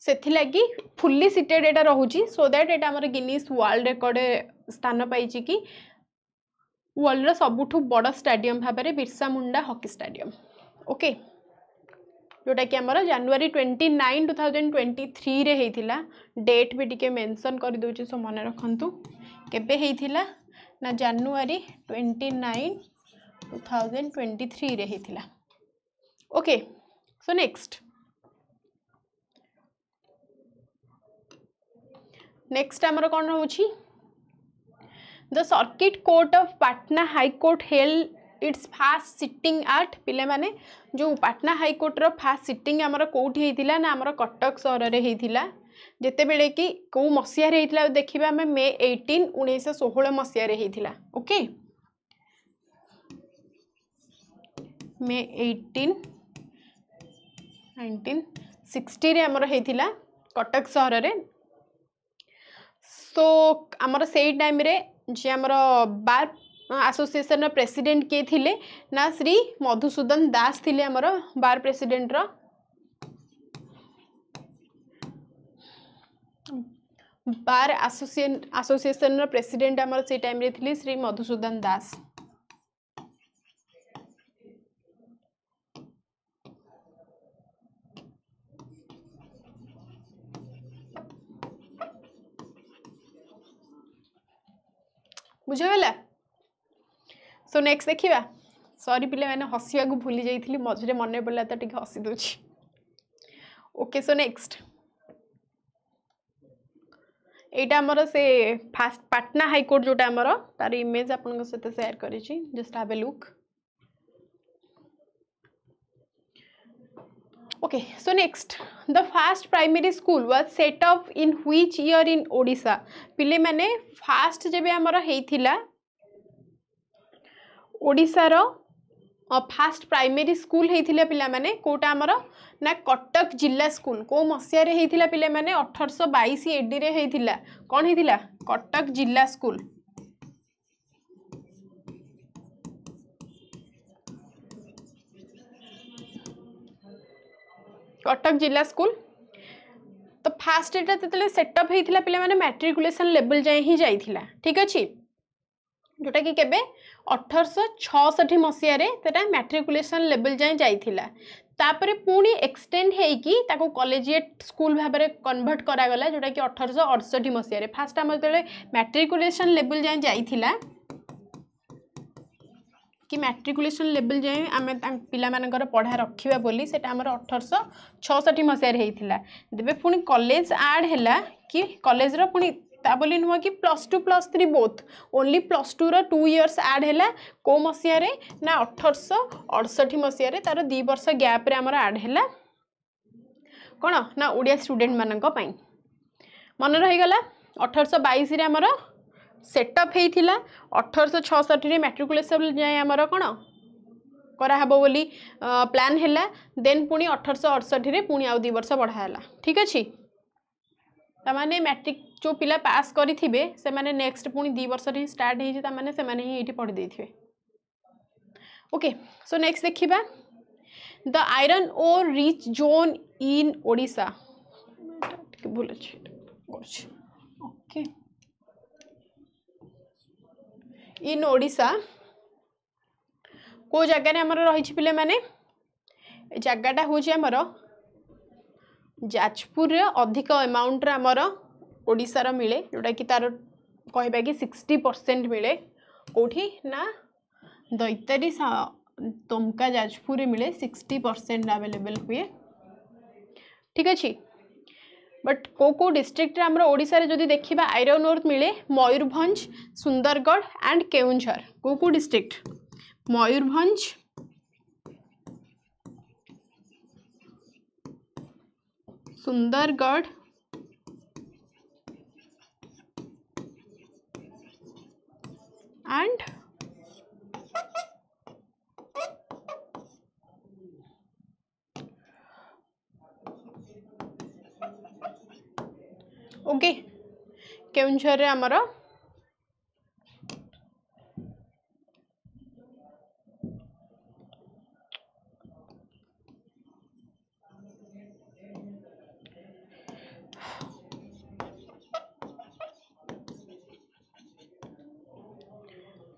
S1: ସେଥିଲାଗି ଫୁଲି ସିଟେଡ଼୍ ଏଇଟା ରହୁଛି ସୋ ଦ୍ୟାଟ୍ ଏଇଟା ଆମର ଗିନିସ୍ ୱାର୍ଲଡ଼ ରେକର୍ଡ଼ ସ୍ଥାନ ପାଇଛି କି ୱାର୍ଲଡ଼ର ସବୁଠୁ ବଡ଼ ଷ୍ଟାଡ଼ିୟମ୍ ଭାବରେ Birsa Munda hockey stadium okay ଯେଉଁଟା କି ଆମର January twenty nine two thousand twenty ଥ୍ରୀରେ ହେଇଥିଲା ଡେଟ୍ ବି ଟିକେ ମେନସନ୍ କରିଦେଉଛି ସବୁ ମନେ ରଖନ୍ତୁ କେବେ ହେଇଥିଲା ନା January twenty nine two thousand twenty ଥ୍ରୀରେ ହେଇଥିଲା ଓକେ ସୋ ନେକ୍ସଟ ନେକ୍ସଟ ଆମର କ'ଣ ରହୁଛି the circuit court of Patna high court held its first sitting at ପିଲାମାନେ ଯେଉଁ ପାଟନା ହାଇକୋର୍ଟର ଫାଷ୍ଟ ସିଟିଂ ଆମର କେଉଁଠି ହେଇଥିଲା ନା ଆମର କଟକ ସହରରେ ହେଇଥିଲା ଯେତେବେଳେ କି କେଉଁ ମସିହାରେ ହେଇଥିଲା ଦେଖିବା ଆମେ ମେ ଏଇଟିନ୍ ଉଣେଇଶହ ଷୋହଳ ମସିହାରେ ହେଇଥିଲା ଓକେ ମେ ଏଇଟିନ୍ ନାଇନଟିନ୍ ସିକ୍ସଟିରେ ଆମର ହେଇଥିଲା କଟକ ସହରରେ ସୋ ଆମର ସେଇ ଟାଇମ୍ରେ ଯିଏ ଆମର ବାର୍ ଆସୋସିଏସନ୍ର ପ୍ରେସିଡେଣ୍ଟ କିଏ ଥିଲେ ନା ଶ୍ରୀ ମଧୁସୂଦନ ଦାସ ଥିଲେ ଆମର ବାର ପ୍ରେସିଡେଣ୍ଟର ବାର ଆସୋସିଏନ୍ ଆସୋସିଏସନ୍ର ପ୍ରେସିଡେଣ୍ଟ ଆମର ସେଇ ଟାଇମ୍ରେ ଥିଲେ ଶ୍ରୀ ମଧୁସୂଦନ ଦାସ বুঝে গেলা सो नेक्स्ट देखा सरी पे मैंने हसवा को भूली जाइली मझे मन पड़ा तो टे हसी दूसरी ओके सो नेक्स्ट यहाँ आमर से फास्ट पटना हाइकोर्ट जोटा आमर तार इमेज आप सहित सेयार कर just have a look okay so next the first primary school was set up in which year in Odisha पिले फास्ट जब आमर होता ଓଡ଼ିଶାର ফাষ্ট প্রাইমেরি স্কুল হয়েছিল পিলামানে কোটা আমার না কটক জেলা স্কুল কেউ মশায় হয়েছিল পিলামানে অঠরশো বাইশ এডিরে হয়েছিল কণ হয়েছিল কটক জেলা স্কুল কটক জেলা স্কুল তো ফাষ্ট এটা যেত সেটঅপ হয়েছিল পিলামানে ম্যাট্রিকুলেসন লেভেল যায় হি যাই ঠিক আছে ଯେଉଁଟାକି କେବେ ଅଠରଶହ ଛଅଷଠି ମସିହାରେ ସେଇଟା ମ୍ୟାଟ୍ରିକୁଲେସନ୍ ଲେବୁଲ୍ ଯାଏଁ ଯାଇଥିଲା ତାପରେ ପୁଣି ଏକ୍ସଟେଣ୍ଡ ହେଇକି ତାକୁ କଲେଜିଏଟ୍ ସ୍କୁଲ୍ ଭାବରେ କନଭର୍ଟ କରାଗଲା ଯେଉଁଟାକି ଅଠରଶହ ଅଠଷଠି ମସିହାରେ ଫାଷ୍ଟ ଆମର ଯେତେବେଳେ ମ୍ୟାଟ୍ରିକୁଲେସନ୍ ଲେବୁଲ୍ ଯାଏଁ ଯାଇଥିଲା କି ମ୍ୟାଟ୍ରିକୁଲେସନ୍ ଲେବୁଲ୍ ଯାଏଁ ଆମେ ତାଙ୍କ ପିଲାମାନଙ୍କର ପଢ଼ା ରଖିବା ବୋଲି ସେଇଟା ଆମର ଅଠରଶହ ଛଅଷଠି ମସିହାରେ ହେଇଥିଲା ତେବେ ପୁଣି କଲେଜ ଆଡ଼୍ ହେଲା କି କଲେଜର ପୁଣି ତା ବୋଲି ନୁହଁ କି plus two plus three both only plus ଟୁର ଟୁ ଇୟର୍ସ ଆଡ଼୍ ହେଲା କେଉଁ ମସିହାରେ ନା ଅଠରଶହ ଅଡ଼ଷଠି ମସିହାରେ ତା'ର ଦୁଇ ବର୍ଷ ଗ୍ୟାପ୍ରେ ଆମର ଆଡ଼୍ ହେଲା କ'ଣ ନା ଓଡ଼ିଆ ଷ୍ଟୁଡେଣ୍ଟମାନଙ୍କ ପାଇଁ ମନେ ରହିଗଲା ଅଠରଶହ ବାଇଶରେ ଆମର ସେଟଅପ୍ ହେଇଥିଲା ଅଠରଶହ ଛଅଷଠିରେ ମ୍ୟାଟ୍ରିକୁଲେସନ୍ ଯାଏଁ ଆମର କ'ଣ କରାହେବ ବୋଲି ପ୍ଲାନ୍ ହେଲା ଦେନ୍ ପୁଣି ଅଠରଶହ ଅଡ଼ଷଠିରେ ପୁଣି ଆଉ ଦୁଇ ବର୍ଷ ବଢ଼ା ହେଲା ଠିକ୍ ଅଛି ତା'ମାନେ ମ୍ୟାଟ୍ରିକ୍ जो पिला पास करिथिबे से माने नेक्स्ट पुणी 2 वर्ष रे स्टार्ट हे जे त माने से माने ही एठी पढि देथिबे ओके सो नेक्स्ट देखिबा the iron ore rich zone in Odisha भूल अछि ओके इन ओडिसा को जगह आमर रही पे मैंने जगटा हूँ आमर ଯାଜପୁରରେ ଅଧିକ ଆମାଉଣ୍ଟରେ ଆମର ओडार मिले जोटा कि तार कह कि सिक्सटी परसेंट मिले कौटी ना दैतरी तुमका जाजपुर मिले सिक्सटी परसेंट आवेलेबल हुए ठीक अच्छे बट को को डिस्ट्रिक्ट आम ओडे जदि देखा आईरन ओर मिले मयूरभ सुंदरगढ़ एंड केउंझर को को district Mayurbhanj Sundargarh and okay Keonjhar आमर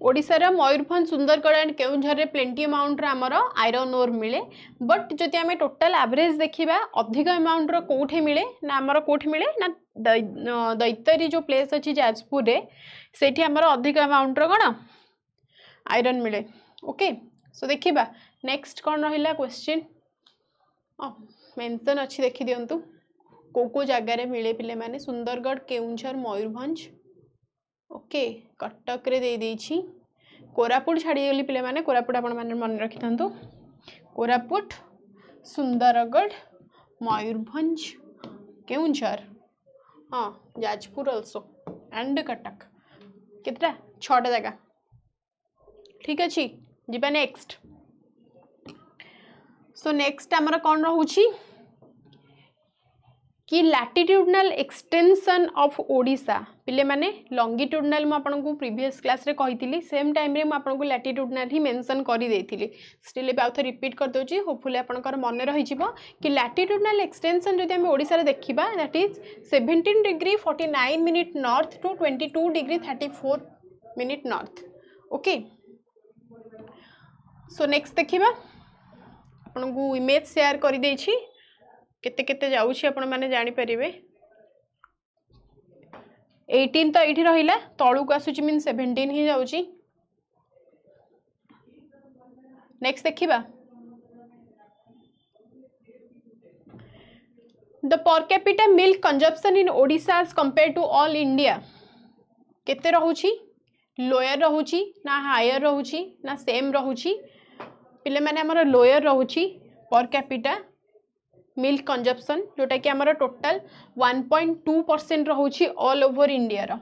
S1: ওড়িশার ময়ূরভঞ্জ সুন্দরগড় অ্যান্ড কেউঝরের প্লেন্টি আমাউন্টর আমার আইরন ওর মিলে বট যদি আমি টোটাল আভরেজ দেখা অধিক আমাউন্টর কোঠে মিলে না আমার কোঠে মিলে না দৈতরী যে প্লেস অছি যাজপুরে সেটি আমার অধিক আমাউন্টর কোণ আইরন মিলে ওকে সো দেখিবা নেক্সট কোণ রহিলা কোশ্চিন মেনশন অছি দেখি দিও কেউ কেউ জায়গায় মিলে পিলে মানে সুন্দরগড় কেউঝর ময়ূরভঞ্জ ଓକେ କଟକରେ ଦେଇଦେଇଛି କୋରାପୁଟ ଛାଡ଼ିଗଲି ପିଲାମାନେ କୋରାପୁଟ ଆପଣମାନେ ମନେ ରଖିଥାନ୍ତୁ କୋରାପୁଟ ସୁନ୍ଦରଗଡ଼ ମୟୂରଭଞ୍ଜ କେଉଁଝର ହଁ ଯାଜପୁର ଅଲସୋ ଆଣ୍ଡ କଟକ କେତେଟା ଛଅଟା ଜାଗା ଠିକ୍ ଅଛି ଯିବା ନେକ୍ସଟ ସୋ ନେକ୍ସଟ ଆମର କ'ଣ ରହୁଛି कि लाटिट्यूडनाल एक्सटेनसन अफ ओडा पे लंगिट्यूडनाल मुझे प्रिभस क्लास कही सेम टाइम आपको लाटिट्यूडनाल ही मेनसन करदे स्टिल भी आउ रिपीट करदे होपफुली आपंकर मन रही कि लाटिट्यूडनाल एक्सटेनसन जब ओडार देखा that is seventeen degree forty nine minute north to twenty two degree thirty four minute north okay so next देखा आपको इमेज सेयार करदे केते केते जाने माने जानी परिवे 18 तो ये रहा तलू को आसूच मीन सेवेन्टीन ही जा नेक्स्ट देखा the per capita milk consumption in Odisha as compare to all India केते रोची लोयर रोची ना हायर रोची ना सेम रोची पे मैंने lower रोची per capita milk consumption ଯେଉଁଟାକି ଆମର total one point two percent ରହୁଛି ଅଲ୍ ଓଭର ଇଣ୍ଡିଆର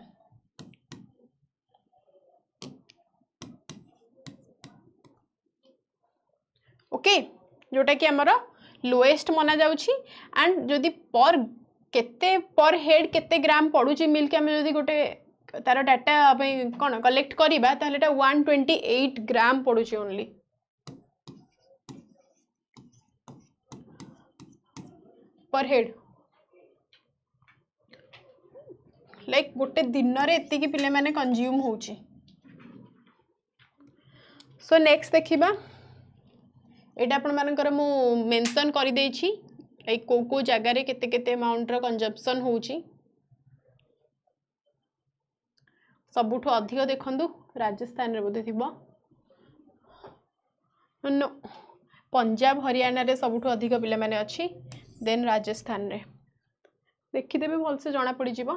S1: ଓକେ ଯେଉଁଟାକି ଆମର ଲୋଏଷ୍ଟ ମନାଯାଉଛି ଆଣ୍ଡ ଯଦି ପର୍ କେତେ ପର୍ ହେଡ଼୍ କେତେ ଗ୍ରାମ ପଡ଼ୁଛି ମିଲ୍କ ଆମେ ଯଦି ଗୋଟେ ତାର ଡାଟା ପାଇଁ କ'ଣ କଲେକ୍ଟ କରିବା ତାହେଲେ ଏଇଟା ୱାନ୍ ଟ୍ୱେଣ୍ଟି ଏଇଟ୍ ଗ୍ରାମ ପଡ଼ୁଛି ଓନ୍ଲି per head like ଗୋଟେ ଦିନରେ ଏତିକି ପିଲାମାନେ କନଜ୍ୟୁମ୍ ହେଉଛି ସୋ ନେକ୍ସଟ ଦେଖିବା ଏଇଟା ଆପଣମାନଙ୍କର ମୁଁ ମେନସନ୍ କରିଦେଇଛି ଲାଇକ୍ କେଉଁ କେଉଁ ଜାଗାରେ କେତେ କେତେ ଆମାଉଣ୍ଟର କନଜମ୍ପସନ୍ ହେଉଛି ସବୁଠୁ ଅଧିକ ଦେଖନ୍ତୁ ରାଜସ୍ଥାନରେ ବୋଧେ ଥିବ ପଞ୍ଜାବ ହରିୟାଣାରେ ସବୁଠୁ ଅଧିକ ପିଲାମାନେ ଅଛି ଦେନ୍ ରାଜସ୍ଥାନରେ ଦେଖିଦେବେ ଭଲସେ ଜଣାପଡ଼ିଯିବ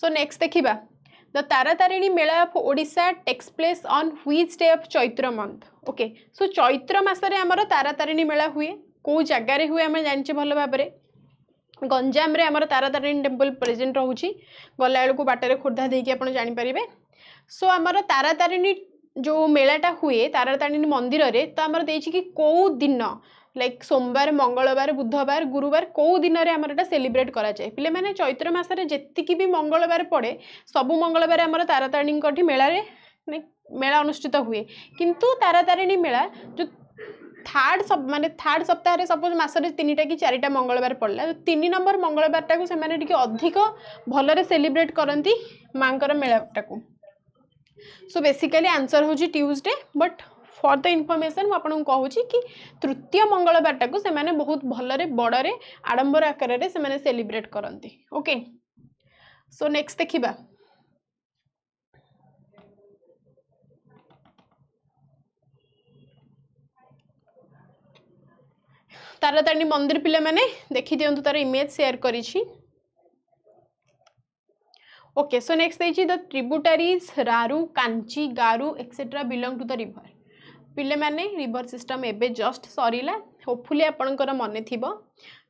S1: ସୋ ନେକ୍ସଟ ଦେଖିବା the Taratarini Mela of Odisha takes place on which day of Chaitra month okay so Chaitra ମାସରେ ଆମର ତାରାତାରିଣୀ ମେଳା ହୁଏ କେଉଁ ଜାଗାରେ ହୁଏ ଆମେ ଜାଣିଛେ ଭଲ ଭାବରେ ଗଞ୍ଜାମରେ ଆମର ତାରାତାରିଣୀ ଟେମ୍ପଲ୍ ପ୍ରେଜେଣ୍ଟ ରହୁଛି ଗଲାବେଳକୁ ବାଟରେ ଖୋର୍ଦ୍ଧା ଦେଇକି ଆପଣ ଜାଣିପାରିବେ ସୋ ଆମର ତାରାତାରିଣୀ ଯେଉଁ ମେଳାଟା ହୁଏ ତାରାତାରିଣୀ ମନ୍ଦିରରେ ତ ଆମର ଦେଇଛି କି କେଉଁ ଦିନ লাইক সোমবার মঙ্গলবার বুধবার গুরুবার কেউ দিনরে আমার এটা সেলিব্রেট করা যায় পিলেমানে চৈত্র মাসের যেতিকি বি মঙ্গলবার পড়ে সবু মঙ্গলবার আমার তারাতারিণীঙ্কঠি মেলারে মানে মেলা অনুষ্ঠিত হুয়ে কিন্তু তারাতারিণী মেলা যে থার্ড মানে থার্ড সপ্তাহে সপোজ মাসের তিনটা কি চারিটা মঙ্গলবার পড়লা তিন নম্বর মঙ্গলবারটা সে টিকি অধিক ভালরে সেলিব্রেট করতে মাঙ্কর মেলাটা সো বেসিকালি আনসর হচ্ছে Tuesday but for the information मुझे कहूँ कि तृतीय मंगलवार को बहुत भलि बड़े आडम्बर आकार से सेलिब्रेट करते ओके सो नेक्स्ट देखा तारा तारिणी मंदिर पे मैंने देखी दिं तार इमेज सेयार करके सो नेक्स्ट देखिए द ट्रिब्यूटरीज रारू कांची गारू etcetera belong to the river पिले माने रिवर सिस्टम एबे जस्ट सरला होपफुली आपणकर मन थी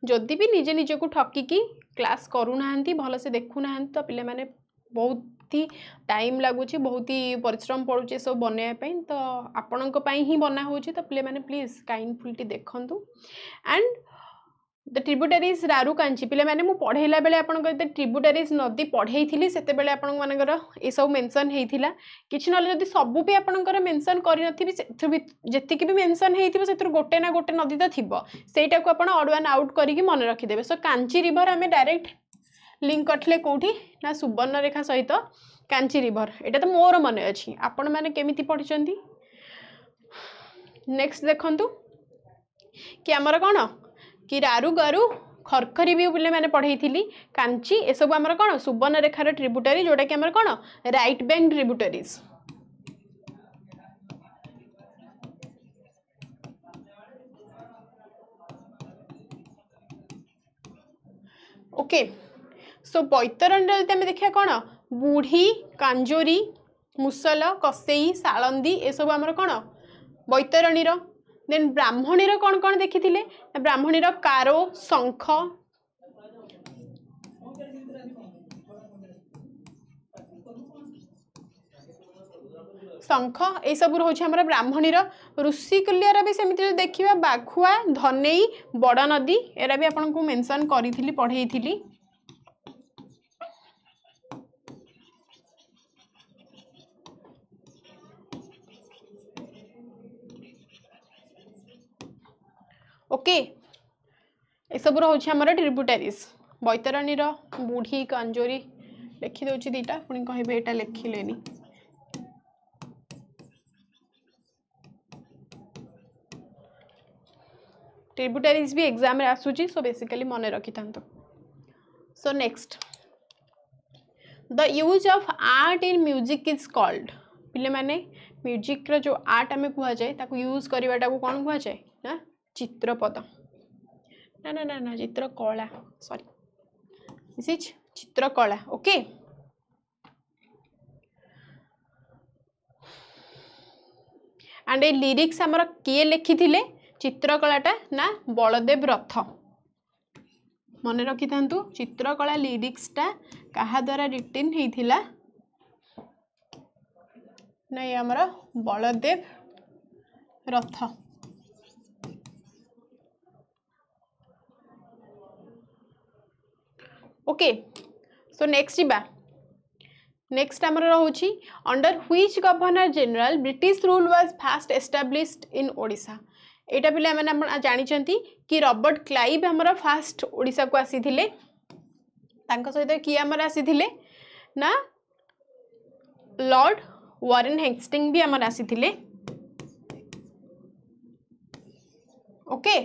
S1: जदि भी निजे निज को ठकिकी क्लास करूना भल से देखुना तो पे माने बहुत ही टाइम लगुच बहुत ही पिश्रम पड़ू सब बनवाई तो आपण ही बना हो तो पिले माने प्लीज काइंडफुल देखूँ एंड ଦ ଟ୍ରିବ୍ୟୁଟାରିଜ୍ ରାରୁକାଞ୍ଚି ପିଲାମାନେ ମୁଁ ପଢ଼େଇଲା ବେଳେ ଆପଣଙ୍କ ଯଦି ଟ୍ରିବ୍ୟୁଟାରିଜ୍ ନଦୀ ପଢ଼େଇଥିଲି ସେତେବେଳେ ଆପଣମାନଙ୍କର ଏସବୁ ମେନସନ୍ ହେଇଥିଲା କିଛି ନହେଲେ ଯଦି ସବୁ ବି ଆପଣଙ୍କର ମେନସନ୍ କରିନଥିବି ସେଥିରୁ ବି ଯେତିକି ବି ମେନସନ୍ ହେଇଥିବ ସେଥିରୁ ଗୋଟେ ନା ଗୋଟେ ନଦୀ ତ ଥିବ ସେଇଟାକୁ ଆପଣ ଅଡ଼ୱାନ୍ ଆଉଟ୍ କରିକି ମନେ ରଖିଦେବେ ସୋ କାଞ୍ଚି ରିଭର୍ ଆମେ ଡାଇରେକ୍ଟ ଲିଙ୍କ୍ କରିଥିଲେ କେଉଁଠି ନା ସୁବର୍ଣ୍ଣରେଖା ସହିତ କାଞ୍ଚି ରିଭର୍ ଏଇଟା ତ ମୋର ମନେ ଅଛି ଆପଣମାନେ କେମିତି ପଢ଼ିଛନ୍ତି ନେକ୍ସଟ ଦେଖନ୍ତୁ କି ଆମର କ'ଣ କି ରାରୁ ଗରୁ ଖରଖରୀ ବି ମାନେ ପଢ଼େଇଥିଲି କାଞ୍ଚି ଏସବୁ ଆମର କ'ଣ ସୁବର୍ଣ୍ଣରେଖାର ଟ୍ରିବ୍ୟୁଟାରୀ ଯେଉଁଟାକି ଆମର କ'ଣ right bank tributaries okay so ବୈତରଣୀରେ ଯଦି ଆମେ ଦେଖିବା କ'ଣ ବୁଢ଼ୀ କାଞ୍ଜୋରୀ ମୁସଲ କଷେଇ ଶାଳନ୍ଦୀ ଏସବୁ ଆମର କ'ଣ ବୈତରଣୀର ଦେନ୍ ବ୍ରାହ୍ମଣୀର କ'ଣ କ'ଣ ଦେଖିଥିଲେ ବ୍ରାହ୍ମଣୀର କାରୋ ଶଙ୍ଖ
S2: ଶଙ୍ଖ ଏଇସବୁ
S1: ରହୁଛି ଆମର ବ୍ରାହ୍ମଣୀର ଋଷିକୁଲ୍ୟାର ବି ସେମିତି ଯଦି ଦେଖିବା ବାଘୁଆ ଧନେଇ ବଡ଼ ନଦୀ ଏରା ବି ଆପଣଙ୍କୁ ମେନସନ୍ କରିଥିଲି ପଢ଼େଇଥିଲି ओके ये सब रोचे आमर ट्रिब्यूटरीज बैतराणी बुढ़ी कंजोरी लिखिदे दीटा पुणी कह या लिखिले ट्रिब्यूटरीज भी एग्जाम आसूसी सो बेसिकली मन रखी था so next the use of art in music is called पे म्यूजिक्र जो आर्ट आम कहुए यूज करवाटा को कौन कहुए ना ଚିତ୍ରପଦ ନା ନା ନା ନା ଚିତ୍ରକଳା ସରି ସିଜ୍ ଚିତ୍ରକଳା ଓକେ ଆଣ୍ଡ ଏ ଲିରିକ୍ସ ଆମର କିଏ ଲେଖିଥିଲେ ଚିତ୍ରକଳାଟା ନା ବଳଦେବ ରଥ ମନେ ରଖିଥାନ୍ତୁ ଚିତ୍ରକଳା ଲିରିକ୍ସଟା କାହା ଦ୍ୱାରା ରିଟିନ୍ ହେଇଥିଲା ନାଇଁ ଆମର Baladev Ratha okay so next जी नेक्स्ट आमर रोचे under which governor general British rule was first established in ओडा यहाँ पे जानते कि रबर्ट क्लाइव आमर फास्ट ओडा को आसी सहित किए आमर आसी ना लॉर्ड वारेन हेस्टिंग भी आमर आसी okay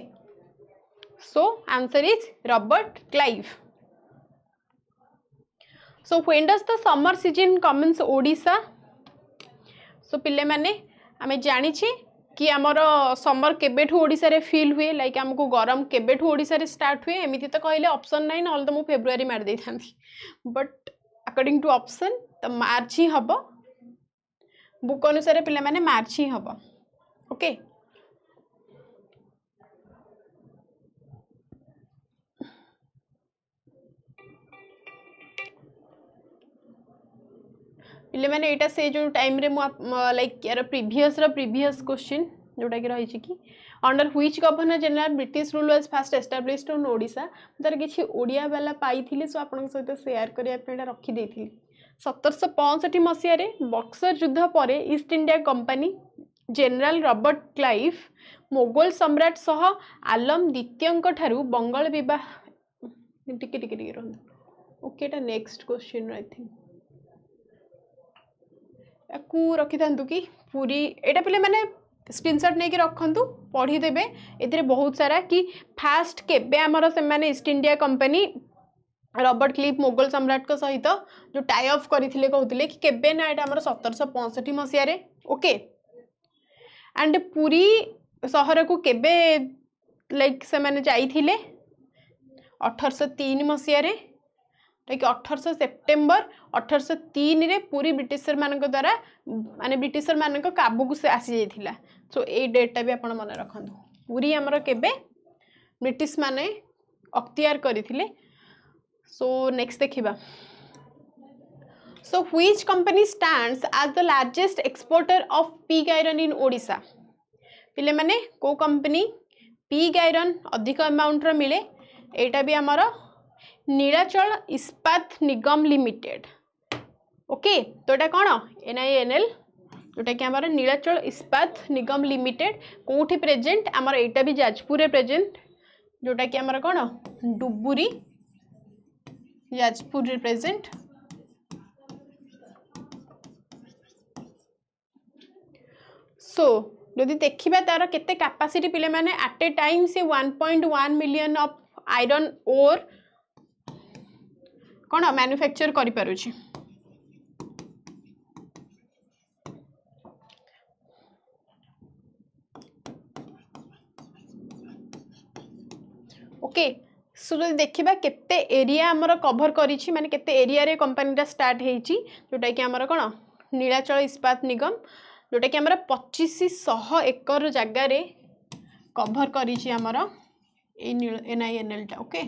S1: so answer is Robert Clive so when does the summer season commence ओडा सो पे आम जाणी कि आमर समर के फिल हुए लाइक आमको गरम के स्टार्ट हुए एमती तो कहले अपसन ना ना तो मुझे फेब्रुआर मारिदे था बट आकर्ड टू अप्सन तो मार्च ही हम बुक अनुसार पे मार्च ही हम ओके okay? ପିଲାମାନେ ଏଇଟା ସେ ଯେଉଁ ଟାଇମ୍ରେ ମୁଁ ଲାଇକ୍ ୟାର ପ୍ରିଭିୟସ୍ର ପ୍ରିଭିୟସ୍ କୋଶ୍ଚିନ୍ ଯେଉଁଟାକି ରହିଛି କି under which governor general British rule was first established on Odisha ମୁଁ ତା'ର କିଛି ଓଡ଼ିଆ ବାଲା ପାଇଥିଲି ସୋ ଆପଣଙ୍କ ସହିତ ସେୟାର କରିବା ପାଇଁ ଏଇଟା ରଖିଦେଇଥିଲି ସତରଶହ ପଞ୍ଚଷଠି ମସିହାରେ ବକ୍ସର ଯୁଦ୍ଧ ପରେ East India Company general Robert Clive ମୋଗଲ ସମ୍ରାଟ ସହ ଆଲମ ଦ୍ୱିତୀୟଙ୍କ ଠାରୁ ବଙ୍ଗଳ ବିବାହ ଟିକେ ଟିକେ ଟିକେ ରୁହନ୍ତୁ ଓକେ ଏଇଟା ନେକ୍ସଟ କୋଶ୍ଚିନ୍ ଆଇ ଥିଙ୍କ रखी था कि पूरी एटा पे मैंने स्क्रीनसट नहीं रखु पढ़ीदे ए बहुत सारा कि फास्ट के से East India Company Robert Clive मोगल सम्राट का सहित जो टाइअअप करते कहते कि के सतरश पंसठ मसीह ओके एंड पूरी सहर को केबे लाइक से मैंने जाइले अठरश तीन मसीह ଯେଉଁଟାକି ଅଠରଶହ ସେପ୍ଟେମ୍ବର ଅଠରଶହ ତିନିରେ ପୁରୀ ବ୍ରିଟିଶରମାନଙ୍କ ଦ୍ୱାରା ମାନେ ବ୍ରିଟିଶରମାନଙ୍କ କାବୁକୁ ସେ ଆସିଯାଇଥିଲା ସୋ ଏଇ ଡେଟ୍ଟା ବି ଆପଣ ମନେ ରଖନ୍ତୁ ପୁରୀ ଆମର କେବେ ବ୍ରିଟିଶମାନେ ଅକ୍ତିଆର କରିଥିଲେ ସୋ ନେକ୍ସଟ ଦେଖିବା So which company stands as the largest exporter of pig iron in Odisha? ପିଲେମାନେ କେଉଁ କମ୍ପାନୀ ପିଗ୍ ଆଇରନ୍ ଅଧିକ ଆମାଉଣ୍ଟର ମିଳେ ଏଇଟା ବି ଆମର ନୀଳାଚଳ ଇସ୍ପାତ ନିଗମ ଲିମିଟେଡ୍ ଓକେ ତ ଏଇଟା କ'ଣ ଏନ୍ଆଇଏନ୍ଏଲ୍ ଯେଉଁଟାକି ଆମର ନୀଳାଚଳ ଇସ୍ପାତ ନିଗମ ଲିମିଟେଡ୍ କେଉଁଠି ପ୍ରେଜେଣ୍ଟ ଆମର ଏଇଟା ବି ଯାଜପୁରରେ ପ୍ରେଜେଣ୍ଟ ଯେଉଁଟାକି ଆମର କ'ଣ ଡୁବୁରି ଯାଜପୁରରେ ପ୍ରେଜେଣ୍ଟ ସୋ ଯଦି ଦେଖିବା ତା'ର କେତେ କାପାସିଟି ପିଲାମାନେ ଆଟ୍ ଏ ଟାଇମ୍ ସେ one point one million of iron ore କ'ଣ ମ୍ୟାନୁଫ୍ୟାକ୍ଚର୍ କରିପାରୁଛି ওকে সো যদি দেখিবা কেতে এরিয়া আমার কভর করেছি মানে কেতে এরিয়ারে কোম্পানিটা স্টার্ট হয়েছি যেটা কি আমার কোণ নীলাচল ইস্পাত নিগম যেটা কি আমার পঁচিশ শহ একর জায়গায় কভর করেছি আমার এই এনআইএনএলটা ওকে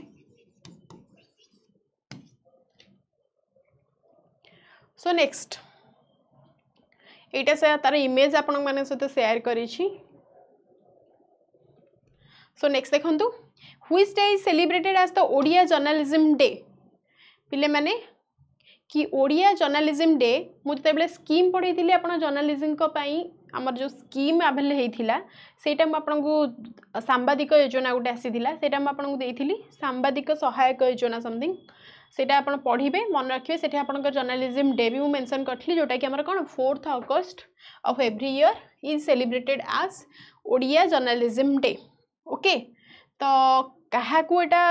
S1: সো নেক্সট এইটা সে তার ইমেজ আপনার সহ সেয়ার করেছি সো নেক্সট দেখুন which day is celebrated as the Odia journalism day পিলে মানে କି ଓଡ଼ିଆ ଜର୍ଣ୍ଣାଲିଜିମ୍ ଡେ ମୁଁ ଯେତେବେଳେ ସ୍କିମ୍ ପଢ଼େଇଥିଲି ଆପଣ ଜର୍ଣ୍ଣାଲିଜିମ୍ଙ୍କ ପାଇଁ ଆମର ଯେଉଁ ସ୍କିମ୍ ଆଭେଲ୍ ହେଇଥିଲା ସେଇଟା ମୁଁ ଆପଣଙ୍କୁ ସାମ୍ବାଦିକ ଯୋଜନା ଗୋଟେ ଆସିଥିଲା ସେଇଟା ମୁଁ ଆପଣଙ୍କୁ ଦେଇଥିଲି ସାମ୍ବାଦିକ ସହାୟକ ଯୋଜନା ସମଥିଙ୍ଗ সেটা আপনার পড়বে মনে রাখবে সেটি আপনার জর্নালিজম ডে বি মেনশন করি যেটা কি আমার কোণ fourth August of every year is celebrated as Odia journalism day okay তো কাহাকু এটা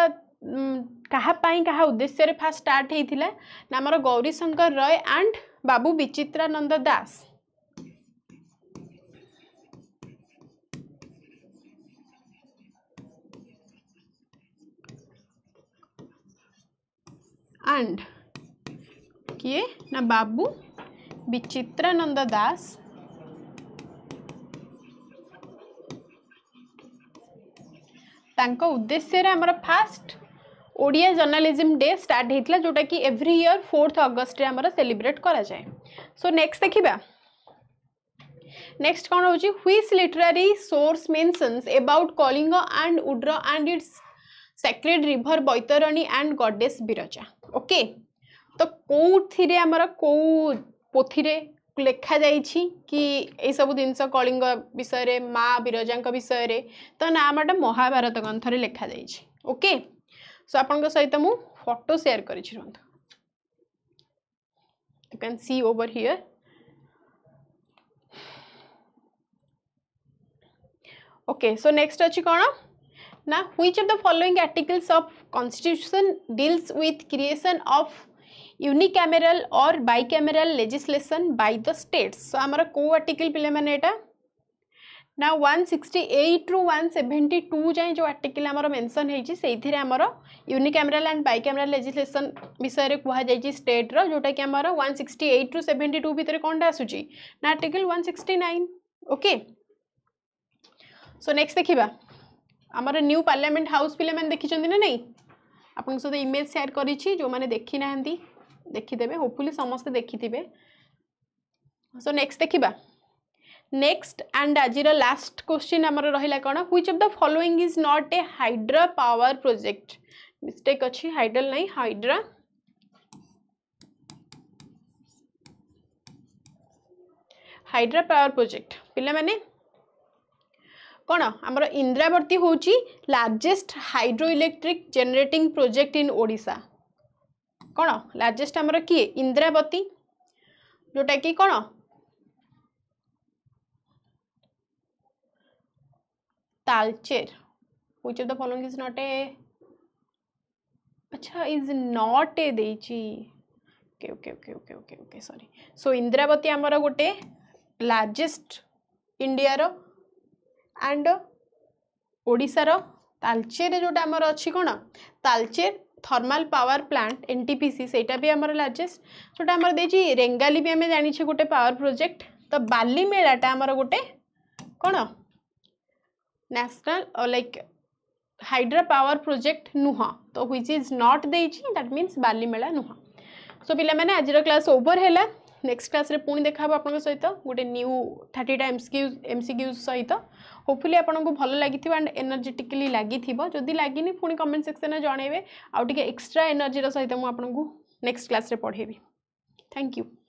S1: কাহা পাই কাহা উদ্দেশ্যে ফার্স্ট স্টার্ট হয়েছিল না আমার গৌরীশঙ্কর রয় আন্ড বাবু বিচিত্রানন্দ দাস and किए ना बाबू विचित्रानंद दास उद्देश्य आमर first Odia journalism day start होता जोटा कि every year fourth August celebrate करा जाए सो नेक्स्ट देखा नेक्स्ट कौन हूँ which literary source mentions about Kalinga and Udra and its sacred river Baitarani and goddess Viraja okay ତ କେଉଁଥିରେ ଆମର କେଉଁ ପୋଥିରେ ଲେଖାଯାଇଛି କି ଏଇସବୁ ଜିନିଷ କଳିଙ୍ଗ ବିଷୟରେ ମା ବିରଜାଙ୍କ ବିଷୟରେ ତ ନାମଟା ମହାଭାରତ ଗ୍ରନ୍ଥରେ ଲେଖାଯାଇଛି ଓକେ ସୋ ଆପଣଙ୍କ ସହିତ ମୁଁ ଫଟୋ ସେୟାର କରିଛି ରୁହନ୍ତୁ you can see over here okay so next ଅଛି କ'ଣ now which of the following articles of constitution deals with creation of unicameral or bicameral legislation by the states so amara ko article pile mane eta now 168 ରୁ 172 ଯାଏଁ ଯେଉଁ article ଆମର mention ହେଇଛି ସେଇଥିରେ ଆମର ୟୁନିକାମେରାଲ୍ and ବାଇକାମେରାଲ୍ ଲେଜିସ୍ଲେସନ୍ ବିଷୟରେ କୁହାଯାଇଛି ଷ୍ଟେଟ୍ର ଯେଉଁଟାକି ଆମର 168 ରୁ 72 ଭିତରେ କ'ଣଟା ଆସୁଛି ନା ଆର୍ଟିକିଲ୍ 169 ଓକେ ସୋ ନେକ୍ସଟ ଦେଖିବା আমার নিউ ପାର୍ଲାମେଣ୍ଟ ହାଉସ୍ ପିଲାମାନେ ଦେଖିଛନ୍ତି ନା ନାହିଁ ଆପଣଙ୍କ ସହିତ ଇମେଜ୍ ସେୟାର କରିଛି ଯେଉଁମାନେ ଦେଖିନାହାନ୍ତି ଦେଖିଦେବେ ହୋପଫୁଲି ସମସ୍ତେ ଦେଖିଥିବେ ସୋ ନେକ୍ସଟ ଦେଖିବା ନେକ୍ସଟ ଆଣ୍ଡ ଆଜିର ଲାଷ୍ଟ କ୍ୱେଶ୍ଚିନ୍ ଆମର ରହିଲା କ'ଣ which of the following is not a hydro power project mistake ଅଛି ହାଇଡ୍ରଲ ନାହିଁ ହାଇଡ୍ରା ହାଇଡ୍ରା ପାୱାର ପ୍ରୋଜେକ୍ଟ ପିଲାମାନେ কোণ আমার ইন্দ্রাবতী হচ্ছে largest hydro electric generating project in Odisha কোণ লার্জেস্ট আমার কি ইন্দ্রাবতী যেটা কি কোণ Talcher, which of the following is not a अच्छा इज नॉट ए देइची okay okay okay okay okay okay sorry so Indravati आमर गोटे लार्जेस्ट इंडिया रो एंड ओडार तालचेर जो अच्छी कौन Talcher thermal power plant N NTPC सेटा भी आम लार्जेस्ट जो आम रेंगाली भी आम जाने गोटे पावर प्रोजेक्ट तो बालीमेलाटा आमर गोटे कौन national like hydro power project नुह तो ह्विच इज नट दे दैट मीन्स बालीमेला नुह सो पे आज क्लास ओभर है नेक्स्ट क्लास पुणी देखा आप सहित गोटे new thirty M C M CQs Qs सहित হোপফুলি আপনার ভাল লাগি আন্ড এনর্জেটিকলি লাগি যদি লাগিনি পুঁ কমেন্ট সেকশন জনাইবে আউ টিকে এক্সট্রা এনর্জির সহিত মু আপনার নেক্সট ক্লাসে পড়াইবি থ্যাংক ইউ